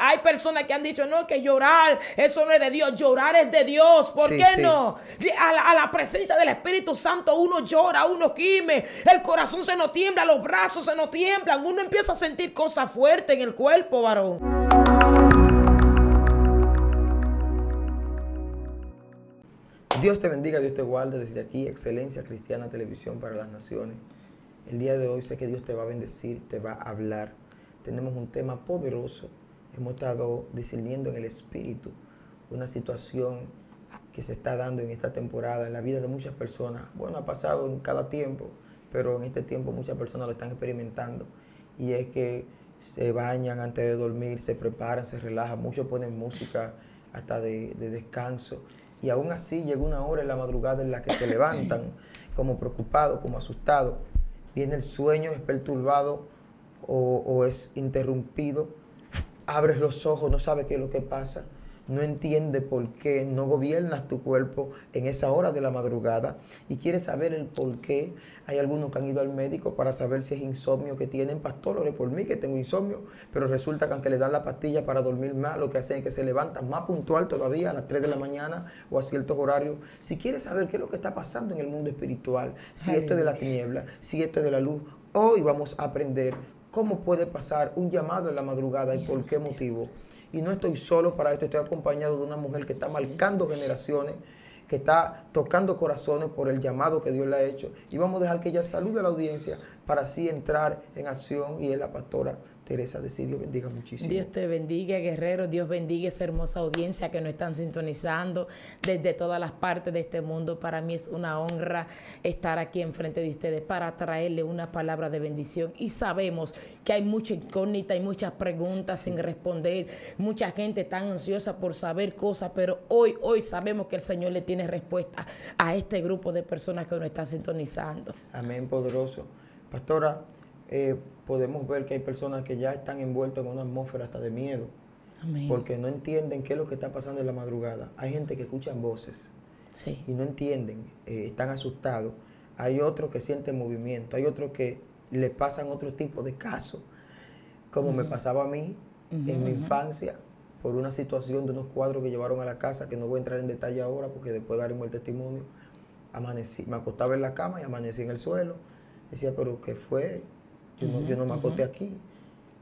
hay personas que han dicho, no, que llorar, eso no es de Dios, llorar es de Dios. ¿Por qué no? A la, presencia del Espíritu Santo uno llora, uno quime, el corazón se nos tiembla, los brazos se nos tiemblan, uno empieza a sentir cosas fuertes en el cuerpo, varón. Dios te bendiga, Dios te guarde desde aquí, Excelencia Cristiana Televisión para las Naciones. El día de hoy sé que Dios te va a bendecir, te va a hablar tenemos un tema poderoso. Hemos estado discerniendo en el espíritu una situación que se está dando en esta temporada en la vida de muchas personas. Bueno, ha pasado en cada tiempo, pero en este tiempo muchas personas lo están experimentando. Y es que se bañan antes de dormir, se preparan, se relajan, muchos ponen música hasta de, descanso. Y aún así llega una hora en la madrugada en la que se levantan como preocupados, como asustados. Viene el sueño, es perturbado o, es interrumpido, abres los ojos, no sabes qué es lo que pasa no entiende por qué no gobiernas tu cuerpo en esa hora de la madrugada y quieres saber el por qué. Hay algunos que han ido al médico para saber si es insomnio que tienen. Pastor, por mí que tengo insomnio, pero resulta que aunque le dan la pastilla para dormir más, lo que hacen es que se levantan más puntual todavía a las 3 de la mañana o a ciertos horarios. Si quieres saber qué es lo que está pasando en el mundo espiritual, si esto es de la tiniebla, si esto es de la luz, hoy vamos a aprender ¿Cómo puede pasar un llamado en la madrugada y por qué motivo? Y no estoy solo para esto, estoy acompañado de una mujer que está marcando generaciones, que está tocando corazones por el llamado que Dios le ha hecho. Y vamos a dejar que ella salude a la audiencia para así entrar en acción y es la pastora Teresa de bendiga muchísimo. Dios te bendiga, guerrero. Dios bendiga esa hermosa audiencia que nos están sintonizando desde todas las partes de este mundo. Para mí es una honra estar aquí enfrente de ustedes para traerle una palabra de bendición. Y sabemos que hay mucha incógnita, y muchas preguntas sin responder. Mucha gente está ansiosa por saber cosas, pero hoy, hoy sabemos que el Señor le tiene respuesta a este grupo de personas que nos están sintonizando. Amén, poderoso. Pastora, eh, podemos ver que hay personas que ya están envueltas en una atmósfera hasta de miedo, porque no entienden qué es lo que está pasando en la madrugada. Hay gente que escucha voces y no entienden, eh, están asustados. Hay otros que sienten movimiento, hay otros que le pasan otro tipo de casos, como me pasaba a mí en mi infancia, por una situación de unos cuadros que llevaron a la casa, que no voy a entrar en detalle ahora porque después daremos el testimonio. Amanecí, me acostaba en la cama y amanecí en el suelo Decía, pero ¿qué fue? Yo no, me acosté aquí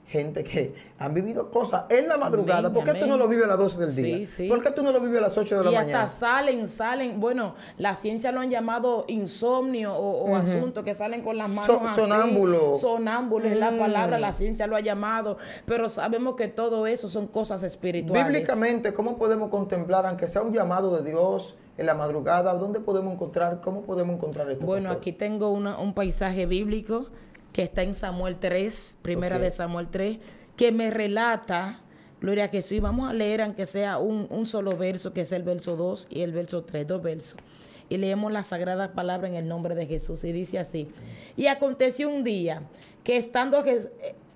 gente que han vivido cosas en la madrugada. ¿Por qué tú no lo vives a las 12 del día? Sí, ¿Por qué tú no lo vives a las 8 de la mañana? Y hasta salen, salen. Bueno, la ciencia lo han llamado insomnio o, asunto que salen con las manos así. Sonámbulo. Sonámbulo es la mm. palabra, la ciencia lo ha llamado. Pero sabemos que todo eso son cosas espirituales. Bíblicamente, ¿cómo podemos contemplar, aunque sea un llamado de Dios, en la madrugada? ¿Dónde podemos encontrar? ¿Cómo podemos encontrar esto? Bueno, aquí tengo un paisaje bíblico que está en Samuel 3, primera de Samuel 3, que me relata, gloria a Jesús, vamos a leer aunque sea un, solo verso, que es el verso 2 y el verso 3, dos versos. Y leemos la sagrada palabra en el nombre de Jesús. Y dice así, y aconteció un día que estando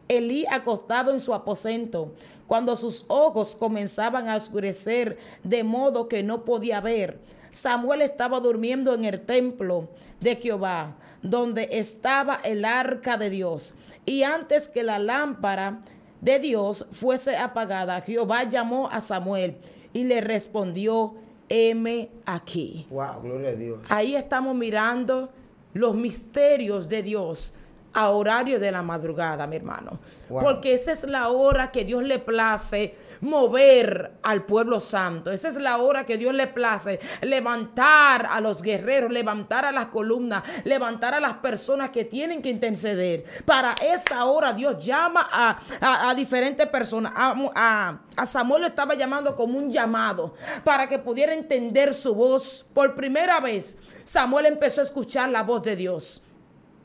Elí acostado en su aposento, cuando sus ojos comenzaban a oscurecer de modo que no podía ver. Samuel estaba durmiendo en el templo de Jehová, donde estaba el arca de Dios. Y antes que la lámpara de Dios fuese apagada, Jehová llamó a Samuel y le respondió, heme aquí. gloria a Dios. Ahí estamos mirando los misterios de Dios a horario de la madrugada, mi hermano. Porque esa es la hora que Dios le place mover al pueblo santo. Esa es la hora que Dios le place levantar a los guerreros, levantar a las columnas, levantar a las personas que tienen que interceder. Para esa hora Dios llama a, diferentes personas. A, a Samuel lo estaba llamando como un llamado para que pudiera entender su voz. Por primera vez, Samuel empezó a escuchar la voz de Dios.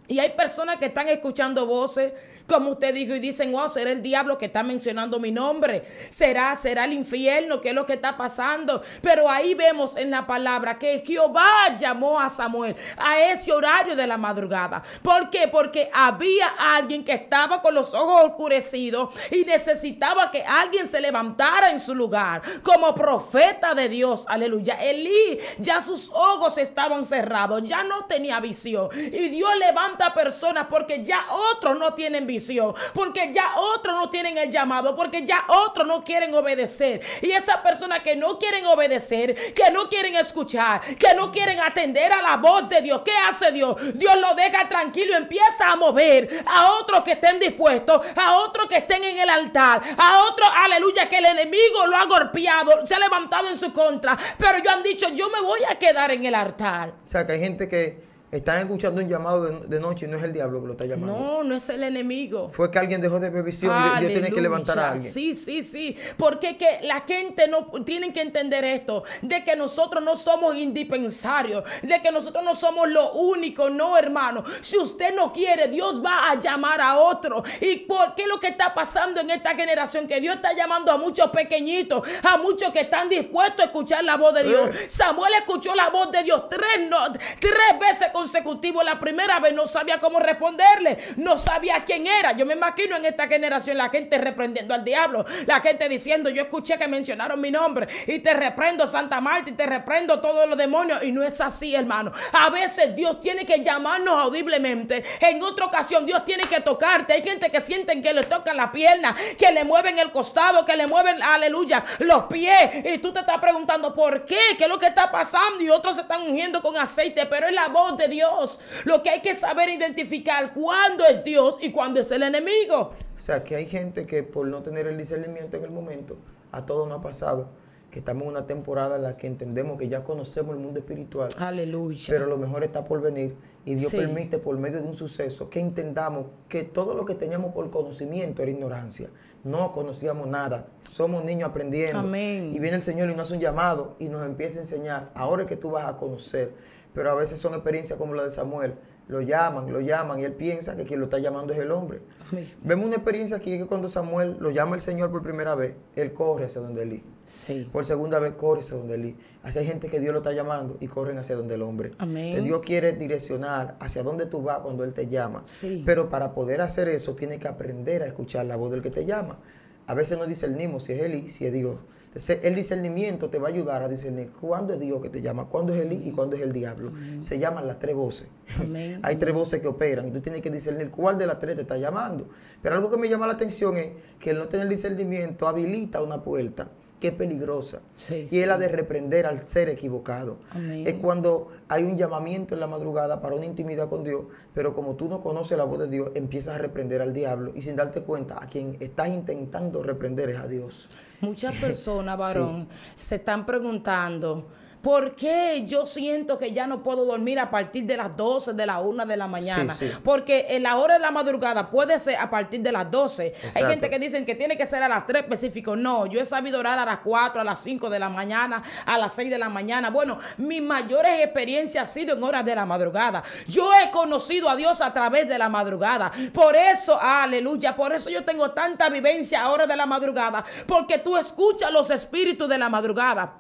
Y hay personas que están escuchando voces, como usted dijo, y dicen, wow, será el diablo que está mencionando mi nombre. Será, será el infierno, que es lo que está pasando. Pero ahí vemos en la palabra que Jehová llamó a Samuel a ese horario de la madrugada. ¿Por qué? Porque había alguien que estaba con los ojos oscurecidos y necesitaba que alguien se levantara en su lugar como profeta de Dios. Aleluya. Elí, ya sus ojos estaban cerrados, ya no tenía visión. Y Dios levanta personas porque ya otros no tienen visión, porque ya otros no tienen el llamado, porque ya otros no quieren obedecer. Y esas personas que no quieren obedecer, que no quieren escuchar, que no quieren atender a la voz de Dios, ¿qué hace Dios? Dios lo deja tranquilo, empieza a mover a otros que estén dispuestos, a otros que estén en el altar, a otros, aleluya, que el enemigo lo ha golpeado, se ha levantado en su contra, pero yo han dicho, yo me voy a quedar en el altar. O sea, que hay gente que están escuchando un llamado de, noche y no es el diablo que lo está llamando. No, no es el enemigo. Fue que alguien dejó de previsión y Dios tiene que levantar a alguien. Sí, sí, sí. Porque que la gente no tienen que entender esto: de que nosotros no somos indispensarios, de que nosotros no somos lo único, no, hermano. Si usted no quiere, Dios va a llamar a otro. ¿Y por qué lo que está pasando en esta generación? Que Dios está llamando a muchos pequeñitos, a muchos que están dispuestos a escuchar la voz de Dios. Eh. Samuel escuchó la voz de Dios tres, tres veces con consecutivo la primera vez, no sabía cómo responderle, no sabía quién era. Yo me imagino en esta generación la gente reprendiendo al diablo, la gente diciendo, yo escuché que mencionaron mi nombre y te reprendo Santa Marta y te reprendo todos los demonios. Y no es así, hermano. A veces Dios tiene que llamarnos audiblemente. En otra ocasión Dios tiene que tocarte. Hay gente que sienten que le tocan la pierna, que le mueven el costado, que le mueven, aleluya, los pies. Y tú te estás preguntando, ¿por qué? ¿Qué es lo que está pasando? Y otros se están ungiendo con aceite, pero es la voz de Dios. Lo que hay que saber identificar cuándo es Dios y cuándo es el enemigo. O sea, que hay gente que por no tener el discernimiento en el momento, a todo nos ha pasado que estamos en una temporada en la que entendemos que ya conocemos el mundo espiritual. Aleluya. Pero lo mejor está por venir y Dios permite por medio de un suceso que entendamos que todo lo que teníamos por conocimiento era ignorancia. No conocíamos nada. Somos niños aprendiendo. Y viene el Señor y nos hace un llamado y nos empieza a enseñar. Ahora que tú vas a conocer pero a veces son experiencias como la de Samuel. Lo llaman, lo llaman, y él piensa que quien lo está llamando es el hombre. Vemos una experiencia aquí que cuando Samuel lo llama el Señor por primera vez, él corre hacia donde él Sí. Por segunda vez corre hacia donde él Así hay gente que Dios lo está llamando y corren hacia donde el hombre. Dios quiere direccionar hacia donde tú vas cuando Él te llama. Pero para poder hacer eso, tiene que aprender a escuchar la voz del que te llama. A veces no mismo si es y si es Dios. Entonces, el discernimiento te va a ayudar a discernir cuándo es Dios que te llama, cuándo es el y cuándo es el diablo. Se llaman las tres voces. Hay tres voces que operan y tú tienes que discernir cuál de las tres te está llamando. Pero algo que me llama la atención es que el no tener discernimiento habilita una puerta Qué peligrosa. y es la de reprender al ser equivocado. Es cuando hay un llamamiento en la madrugada para una intimidad con Dios, pero como tú no conoces la voz de Dios, empiezas a reprender al diablo y sin darte cuenta, a quien estás intentando reprender es a Dios. Muchas personas, varón, se están preguntando ¿Por qué yo siento que ya no puedo dormir a partir de las 12, de la 1 de la mañana? Porque en la hora de la madrugada puede ser a partir de las 12. Hay gente que dicen que tiene que ser a las 3 específico. No, yo he sabido orar a las 4, a las 5 de la mañana, a las 6 de la mañana. Bueno, mis mayores experiencias han sido en horas de la madrugada. Yo he conocido a Dios a través de la madrugada. Por eso, aleluya, por eso yo tengo tanta vivencia a horas de la madrugada. Porque tú escuchas los espíritus de la madrugada.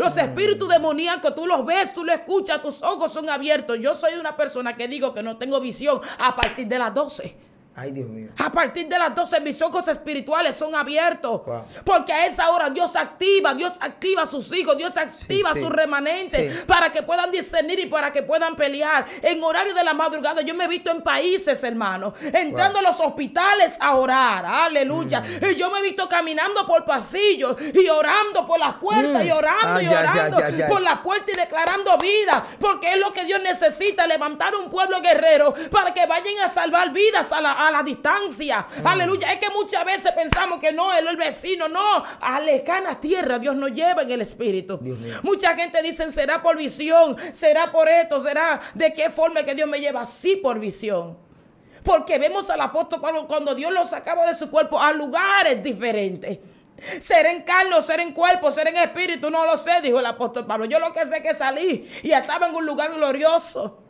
Los mm. espíritus demoníacos, tú los ves, tú los escuchas, tus ojos son abiertos. Yo soy una persona que digo que no tengo visión a partir de las 12. Ay, Dios mío. A partir de las 12 mis ojos espirituales son abiertos. Porque a esa hora Dios activa, Dios activa a sus hijos, Dios activa a sus remanentes para que puedan discernir y para que puedan pelear. En horario de la madrugada yo me he visto en países, hermano, entrando a los hospitales a orar. Aleluya. Mm. Y yo me he visto caminando por pasillos y orando por las puertas mm. y orando ah, y orando por las puertas y declarando vida. Porque es lo que Dios necesita, levantar un pueblo guerrero para que vayan a salvar vidas a la a, la distancia. Ah. Aleluya. Es que muchas veces pensamos que no, el vecino. No, a tierra, tierra Dios nos lleva en el Espíritu. Mucha gente dice, será por visión, será por esto, será de qué forma que Dios me lleva. Sí, por visión. Porque vemos al apóstol Pablo cuando Dios lo sacaba de su cuerpo a lugares diferentes. Ser en carne, ser en cuerpo, ser en espíritu, no lo sé, dijo el apóstol Pablo. Yo lo que sé es que salí y estaba en un lugar glorioso.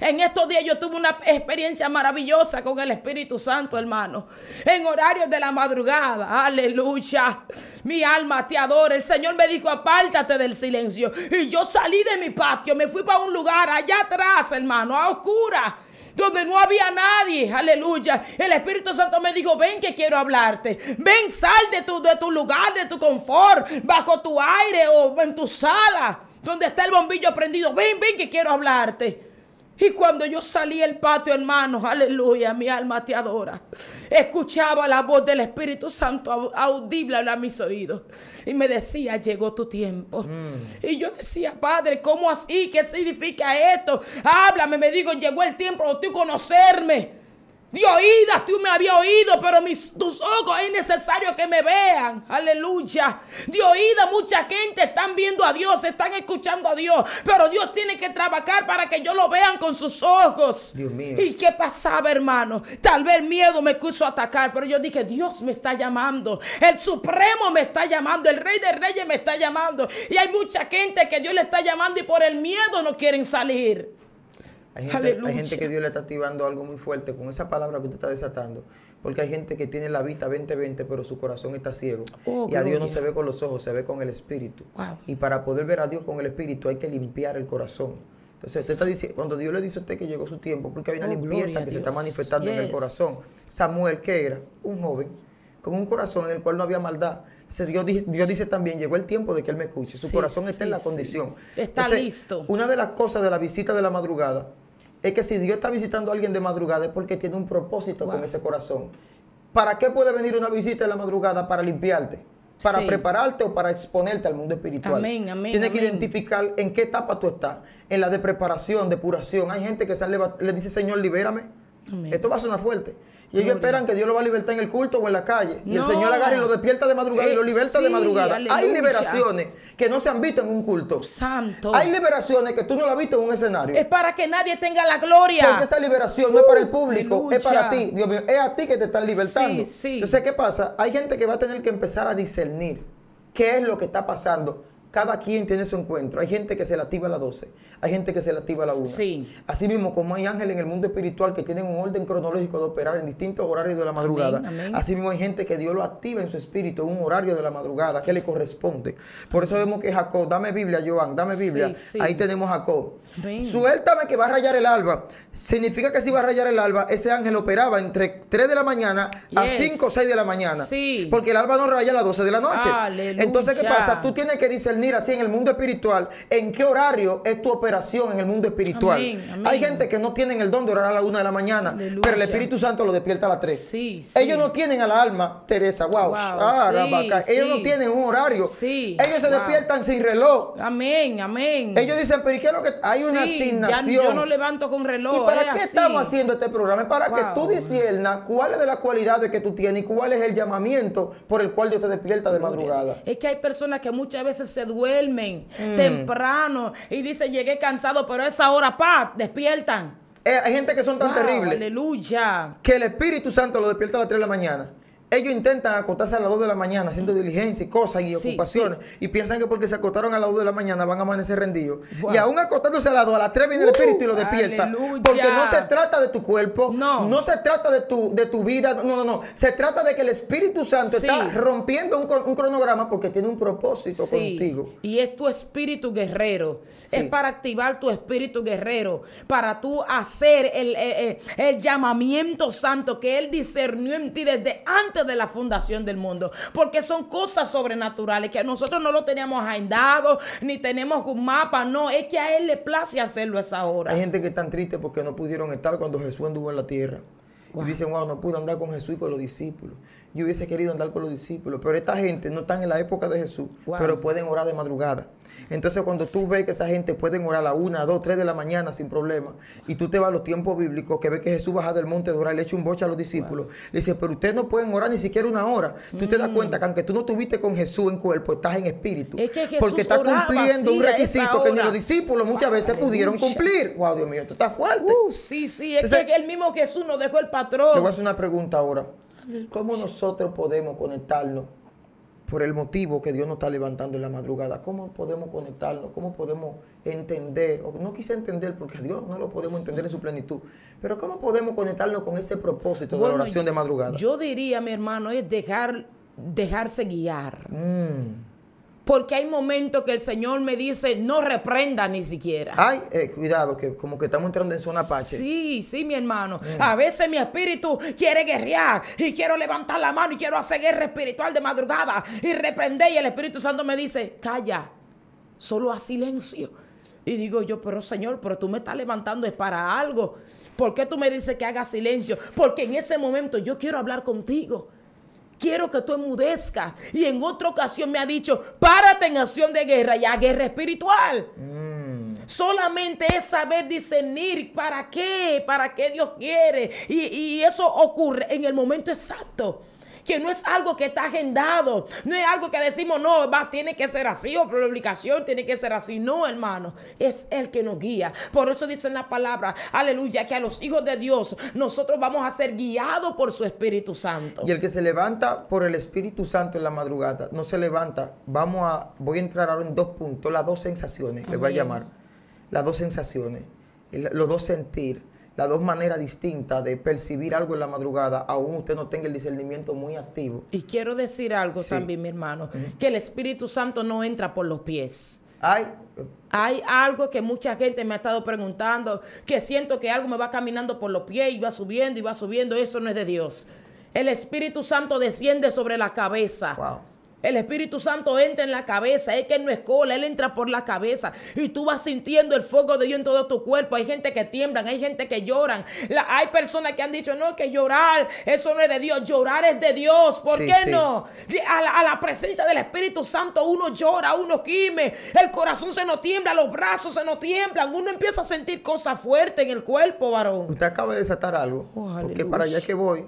En estos días yo tuve una experiencia maravillosa con el Espíritu Santo, hermano. En horarios de la madrugada, aleluya. Mi alma te adora. El Señor me dijo, apártate del silencio. Y yo salí de mi patio, me fui para un lugar allá atrás, hermano, a oscura donde no había nadie. Aleluya. El Espíritu Santo me dijo, ven que quiero hablarte. Ven, sal de tu, de tu lugar, de tu confort, bajo tu aire o en tu sala, donde está el bombillo prendido. Ven, ven que quiero hablarte. Y cuando yo salí al patio, hermanos, aleluya, mi alma te adora. Escuchaba la voz del Espíritu Santo audible a mis oídos. Y me decía, llegó tu tiempo. Mm. Y yo decía, Padre, ¿cómo así? ¿Qué significa esto? Háblame, me digo, llegó el tiempo de tú conocerme. Dios, oídas tú me había oído, pero mis, tus ojos es necesario que me vean. Aleluya. De oídas mucha gente están viendo a Dios, están escuchando a Dios, pero Dios tiene que trabajar para que yo lo vean con sus ojos. Dios mío. ¿Y qué pasaba, hermano? Tal vez miedo me a atacar, pero yo dije, Dios me está llamando. El Supremo me está llamando, el Rey de Reyes me está llamando. Y hay mucha gente que Dios le está llamando y por el miedo no quieren salir. Hay gente, que Dios le está activando algo muy fuerte con esa palabra que usted está desatando. Porque hay gente que tiene la vista 20-20, pero su corazón está ciego. Oh, y a Dios no se ve con los ojos, se ve con el espíritu. Y para poder ver a Dios con el espíritu hay que limpiar el corazón. Entonces, usted está diciendo, cuando Dios le dice a usted que llegó su tiempo, porque hay una oh, limpieza que se está manifestando en el corazón. Samuel, ¿qué era un joven con un corazón en el cual no había maldad. Dios, Dios, dice también, llegó el tiempo de que Él me escuche. Su corazón está en la condición. Está listo. Una de las cosas de la visita de la madrugada es que si Dios está visitando a alguien de madrugada es porque tiene un propósito con ese corazón. ¿Para qué puede venir una visita en la madrugada? Para limpiarte, para prepararte o para exponerte al mundo espiritual. Amén, Tienes que identificar en qué etapa tú estás, en la de preparación, depuración. Hay gente que sale, le dice, Señor, libérame. Esto va a sonar fuerte. Y ellos esperan que Dios lo va a libertar en el culto o en la calle. Y el Señor agarre y lo despierta de madrugada y lo liberta de eh, madrugada. Hay liberaciones que no se han visto en un culto. Santo. Hay liberaciones que tú no las has visto en un escenario. Es para que nadie tenga la gloria. Porque esa liberación no es para el uh, público, es para ti. Dios mío, es a ti que te están libertando. Entonces, ¿qué pasa? Hay gente que va a tener que empezar a discernir qué es lo que está pasando cada quien tiene su encuentro. Hay gente que se la activa a las 12, hay gente que se la activa a las 1. Así mismo, como hay ángeles en el mundo espiritual que tienen un orden cronológico de operar en distintos horarios de la madrugada, así mismo hay gente que Dios lo activa en su espíritu en un horario de la madrugada que le corresponde. Por eso vemos que Jacob, dame Biblia, Joan, dame Biblia. Ahí tenemos a Jacob. Suéltame que va a rayar el alba. Significa que si va a rayar el alba, ese ángel operaba entre 3 de la mañana a 5 o 6 de la mañana. Porque el alba no raya a las 12 de la noche. Entonces, ¿qué pasa? Tú tienes que discernir ir así en el mundo espiritual en qué horario es tu operación en el mundo espiritual. Hay gente que no tienen el don de orar a la una de la mañana, pero el Espíritu Santo lo despierta a las tres. Ellos no tienen a la alma, Teresa, wow. Ah, ellos no tienen un horario. Ellos se despiertan sin reloj. Amén, amén. Ellos dicen, pero ¿y qué es lo que hay una asignación? yo no levanto con reloj. ¿Y para qué estamos haciendo este programa? para que tú disiernas cuáles de las cualidades que tú tienes y cuál es el llamamiento por el cual Dios te despierta de madrugada. Es que hay personas que muchas veces se duermen mm. temprano y dicen, llegué cansado, pero a esa hora, pa, despiertan. Eh, hay gente que son tan terribles. Aleluya. Que el Espíritu Santo lo despierta a las 3 de la mañana ellos intentan acostarse a las 2 de la mañana haciendo diligencia y cosas y ocupaciones y piensan que porque se acostaron a las 2 de la mañana van a amanecer rendidos. Y aún acostándose a las 2, a las 3 viene el espíritu y lo uh, despierta. Porque no se trata de tu cuerpo, no, se trata de tu, de tu vida, no, no, no. Se trata de que el Espíritu Santo está rompiendo un, cronograma porque tiene un propósito contigo. Y es tu espíritu guerrero. Es para activar tu espíritu guerrero, para tú hacer eh, eh, el llamamiento santo que Él discernió en ti desde antes de la fundación del mundo. Porque son cosas sobrenaturales que nosotros no lo teníamos agendado, ni tenemos un mapa, no. Es que a Él le place hacerlo esa hora. Hay gente que está triste porque no pudieron estar cuando Jesús anduvo en la tierra. Y dicen, wow, no pude andar con Jesús y con los discípulos. Yo hubiese querido andar con los discípulos, pero esta gente no están en la época de Jesús, pero pueden orar de madrugada. Entonces, cuando tú ves que esa gente puede orar a la una, dos, tres de la mañana sin problema, y tú te vas a los tiempos bíblicos, que ves que Jesús baja del monte de orar, le echa un boche a los discípulos, le dice, pero ustedes no pueden orar ni siquiera una hora. Tú te das cuenta mm. que aunque tú no estuviste con Jesús en cuerpo, estás en espíritu. porque está cumpliendo un requisito que ni los discípulos muchas veces pudieron cumplir. Wow, Dios mío, esto está fuerte. Uh, sí, sí, es que el mismo Jesús nos dejó el patrón. Le voy a hacer una pregunta ahora. ¿Cómo nosotros podemos conectarnos por el motivo que Dios nos está levantando en la madrugada. ¿Cómo podemos conectarlo? ¿Cómo podemos entender? O no quise entender porque Dios no lo podemos entender en su plenitud. Pero ¿cómo podemos conectarlo con ese propósito de la oración de madrugada? Yo diría, mi hermano, es dejar, dejarse guiar. Mm porque hay momentos que el Señor me dice, no reprenda ni siquiera. Ay, eh, cuidado, que como que estamos entrando en zona Apache. Sí, sí, mi hermano. Mm. A veces mi espíritu quiere guerrear y quiero levantar la mano y quiero hacer guerra espiritual de madrugada y reprender. Y el Espíritu Santo me dice, calla, solo a silencio. Y digo yo, pero Señor, pero tú me estás levantando es para algo. ¿Por qué tú me dices que haga silencio? Porque en ese momento yo quiero hablar contigo quiero que tú enmudezcas. Y en otra ocasión me ha dicho, párate en acción de guerra Ya guerra espiritual. Mm. Solamente es saber discernir para qué, para qué Dios quiere. Y, y eso ocurre en el momento exacto que no es algo que está agendado, no es algo que decimos, no, va, tiene que ser así, o por la obligación tiene que ser así. No, hermano, es el que nos guía. Por eso dice en la palabra, aleluya, que a los hijos de Dios nosotros vamos a ser guiados por su Espíritu Santo. Y el que se levanta por el Espíritu Santo en la madrugada, no se levanta, vamos a, voy a entrar ahora en dos puntos, las dos sensaciones, les voy a llamar, las dos sensaciones, los dos sentir las dos maneras distintas de percibir algo en la madrugada, aún usted no tenga el discernimiento muy activo. Y quiero decir algo también, mi hermano, que el Espíritu Santo no entra por los pies. hay algo que mucha gente me ha estado preguntando, que siento que algo me va caminando por los pies y va subiendo y va subiendo. Eso no es de Dios. El Espíritu Santo desciende sobre la cabeza. Wow. El Espíritu Santo entra en la cabeza, es que no es cola, Él entra por la cabeza y tú vas sintiendo el fuego de Dios en todo tu cuerpo. Hay gente que tiemblan, hay gente que lloran. hay personas que han dicho, no, que llorar, eso no es de Dios, llorar es de Dios. ¿Por qué no? A la, presencia del Espíritu Santo uno llora, uno quime, el corazón se nos tiembla, los brazos se nos tiemblan, uno empieza a sentir cosas fuertes en el cuerpo, varón. Usted acaba de desatar algo, oh, porque para allá que voy,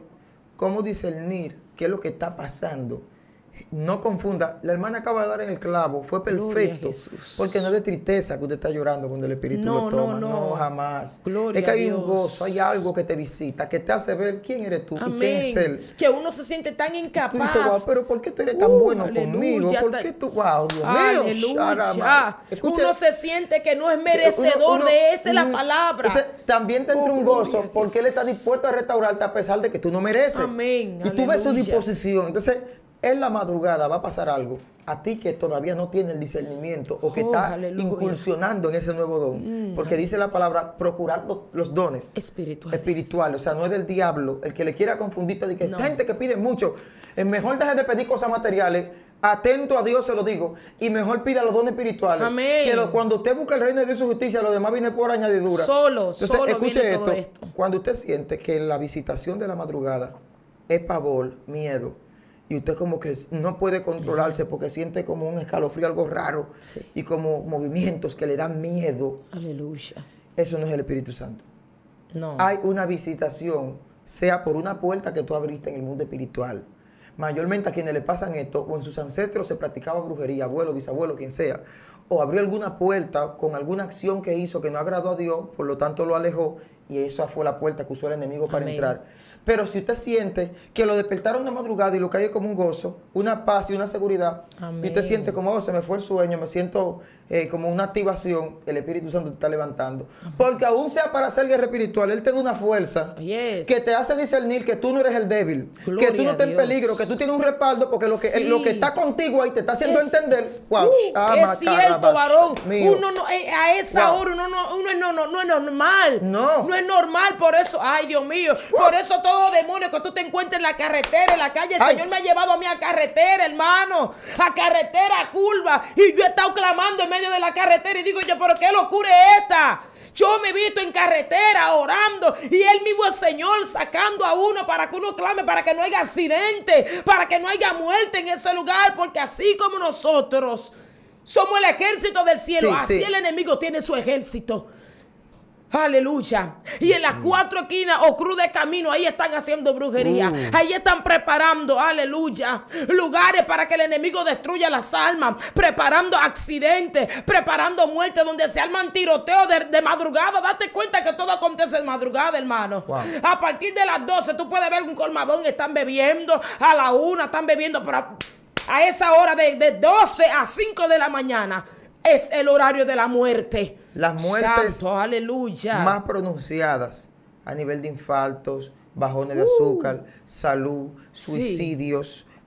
¿cómo discernir qué es lo que está pasando? no confunda, la hermana acaba de dar en el clavo, fue perfecto, porque no es de tristeza que usted está llorando cuando el Espíritu lo toma, no, jamás. es que hay un gozo, hay algo que te visita, que te hace ver quién eres tú y quién es Él. Que uno se siente tan incapaz. pero ¿por qué tú eres tan uh, bueno conmigo? ¿Por qué tú, wow, Dios ah, uno se siente que no es eh, merecedor de esa la palabra. también tendrá oh, un gozo porque Él está dispuesto a restaurarte a pesar de que tú no mereces. Amén. Y tú ves su disposición. Entonces, en la madrugada va a pasar algo a ti que todavía no tiene el discernimiento o que oh, está incursionando en ese nuevo don. Mm. porque dice la palabra procurar los, dones espirituales. espirituales. O sea, no es del diablo. El que le quiera confundir, pues, de que gente que pide mucho. Es mejor dejar de pedir cosas materiales. Atento a Dios, se lo digo. Y mejor pida los dones espirituales. Que cuando usted busca el reino de Dios y su justicia, lo demás viene por añadidura. Solo, solo escuche esto. Cuando usted siente que la visitación de la madrugada es pavor, miedo, y usted como que no puede controlarse porque siente como un escalofrío, algo raro, y como movimientos que le dan miedo. Aleluya. Eso no es el Espíritu Santo. No. Hay una visitación, sea por una puerta que tú abriste en el mundo espiritual. Mayormente a quienes le pasan esto, o en sus ancestros se practicaba brujería, abuelo, bisabuelo, quien sea, o abrió alguna puerta con alguna acción que hizo que no agradó a Dios, por lo tanto lo alejó, y esa fue la puerta que usó el enemigo para entrar. Pero si usted siente que lo despertaron de madrugada y lo cae como un gozo, una paz y una seguridad, y te siente como, oh, se me fue el sueño, me siento eh, como una activación, el Espíritu Santo te está levantando. Porque aún sea para ser guerra espiritual, Él te da una fuerza que te hace discernir que tú no eres el débil, que tú no estás en peligro, que tú tienes un respaldo, porque lo que, eh, está contigo ahí te está haciendo entender, wow, uh, es cierto, varón. Uno no, eh, a esa hora uno, no, no, es normal. No. No es normal, por eso, ay Dios mío, por eso todo demonio que tú te encuentres en la carretera, en la calle. El Señor me ha llevado a mí a carretera, hermano. A carretera, a curva. Y yo he estado clamando en medio de la carretera y digo yo, pero qué locura es esta. Yo me he visto en carretera orando y el mismo Señor sacando a uno para que uno clame, para que no haya accidente, para que no haya muerte en ese lugar, porque así como nosotros somos el ejército del cielo, así el enemigo tiene su ejército. Aleluya. Y en las cuatro esquinas o cruz de camino, ahí están haciendo brujería. Uh. Ahí están preparando, aleluya, lugares para que el enemigo destruya las almas, preparando accidentes, preparando muerte, donde se arman tiroteos de, madrugada. Date cuenta que todo acontece en madrugada, hermano. A partir de las 12, tú puedes ver un colmadón, están bebiendo, a la una están bebiendo, pero a esa hora de, de 12 a 5 de la mañana es el horario de la muerte. Las muertes más pronunciadas a nivel de infartos, bajones de azúcar, uh. salud, suicidios, feminicidios.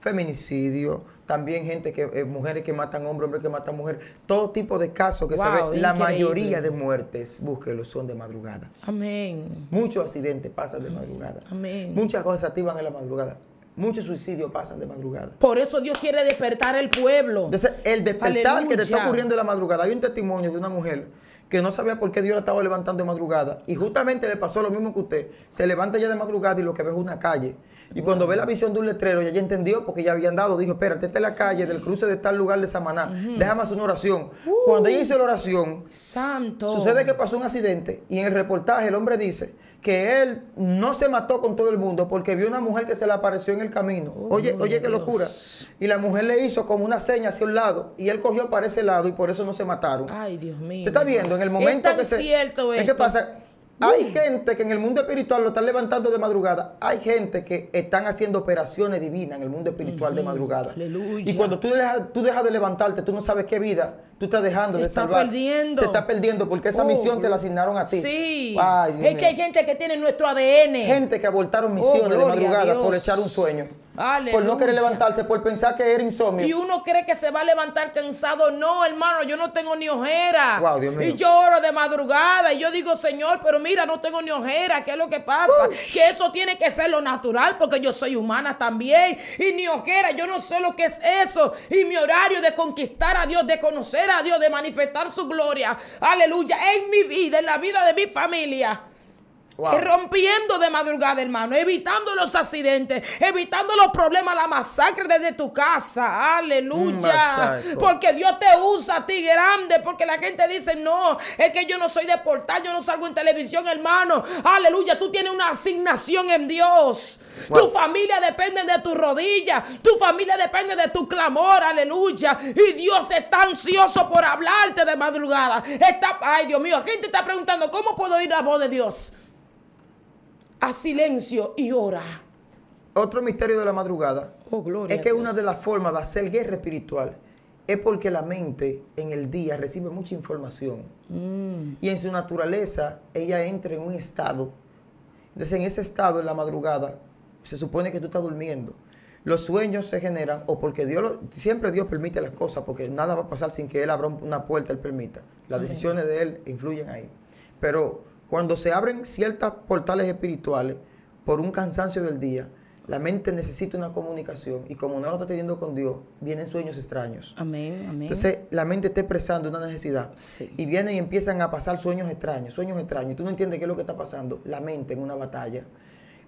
feminicidio, también gente que eh, mujeres que matan hombres, hombres que matan mujeres, todo tipo de casos que se ven. La mayoría de muertes, búsquelo, son de madrugada. Amén. Muchos accidentes pasan de madrugada. Amén. Muchas cosas se activan en la madrugada. Muchos suicidios pasan de madrugada. Por eso Dios quiere despertar al pueblo. el despertar que te está ocurriendo en la madrugada. Hay un testimonio de una mujer que no sabía por qué Dios la estaba levantando de madrugada. Y justamente le pasó lo mismo que usted. Se levanta ya de madrugada y lo que ve es una calle. Y cuando ve la visión de un letrero, ya entendió porque ya habían dado. Dijo, espérate, esta es la calle del cruce de tal lugar de Samaná. Déjame hacer una oración. cuando ella uh. hizo la oración, Santo. sucede que pasó un accidente y en el reportaje el hombre dice que él no se mató con todo el mundo porque vio una mujer que se le apareció en el camino. Oh, oye, oye, qué locura. Y la mujer le hizo como una seña hacia un lado y él cogió para ese lado y por eso no se mataron. Ay, Dios mío. ¿Te está viendo? En el momento que se. Cierto es que pasa. Hay uh. gente que en el mundo espiritual lo están levantando de madrugada. Hay gente que están haciendo operaciones divinas en el mundo espiritual de madrugada. Aleluya. Y cuando tú tú dejas de levantarte, tú no sabes qué vida tú estás dejando de está salvar. Perdiendo. Se está perdiendo porque esa oh, misión te la asignaron a ti. Sí. es que hay gente que tiene nuestro ADN. Gente que abortaron oh, misiones de madrugada por echar un sueño. Por no querer levantarse, por pensar que era insomnio. Y uno cree que se va a levantar cansado. No, hermano, yo no tengo ni ojera. Y lloro de madrugada y yo digo, Señor, pero mira, no tengo ni ojera. ¿Qué es lo que pasa? Que eso tiene que ser lo natural porque yo soy humana también. Y ni ojera, yo no sé lo que es eso. Y mi horario de conquistar a Dios, de conocer a Dios de manifestar su gloria. Aleluya. En mi vida, en la vida de mi familia. Rompiendo de madrugada, hermano, evitando los accidentes, evitando los problemas, la masacre desde tu casa. Aleluya. Porque Dios te usa a ti grande, porque la gente dice, no, es que yo no soy de portal, yo no salgo en televisión, hermano. Aleluya, tú tienes una asignación en Dios. Tu familia depende de tu rodilla, tu familia depende de tu clamor, aleluya. Y Dios está ansioso por hablarte de madrugada. Está, ay Dios mío, gente está preguntando, ¿cómo puedo oír la voz de Dios? a silencio y ora. Otro misterio de la madrugada oh, es que una de las formas de hacer guerra espiritual es porque la mente en el día recibe mucha información mm. y en su naturaleza ella entra en un estado. Entonces en ese estado en la madrugada se supone que tú estás durmiendo. Los sueños se generan o porque Dios siempre Dios permite las cosas porque nada va a pasar sin que él abra una puerta él permita. Las decisiones de él influyen ahí. Pero cuando se abren ciertos portales espirituales por un cansancio del día, la mente necesita una comunicación y como no lo está teniendo con Dios, vienen sueños extraños. Amén, amén. Entonces la mente está expresando una necesidad y vienen y empiezan a pasar sueños extraños, sueños extraños. Y tú no entiendes qué es lo que está pasando. La mente en una batalla.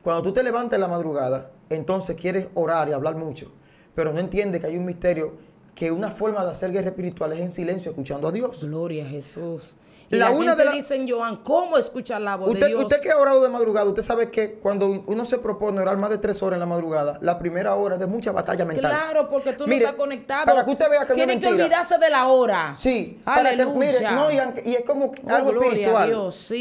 Cuando tú te levantas en la madrugada, entonces quieres orar y hablar mucho, pero no entiendes que hay un misterio, que una forma de hacer guerra espiritual es en silencio, escuchando a Dios. Gloria a Jesús. Y la, una de la... dicen, Joan, ¿cómo escuchar la voz usted, de Dios? Usted que ha orado de madrugada, usted sabe que cuando uno se propone orar más de tres horas en la madrugada, la primera hora es de mucha batalla mental. Claro, porque tú no estás conectado. Para que usted vea que que olvidarse de la hora. Sí. Aleluya. y, es como oh, algo espiritual.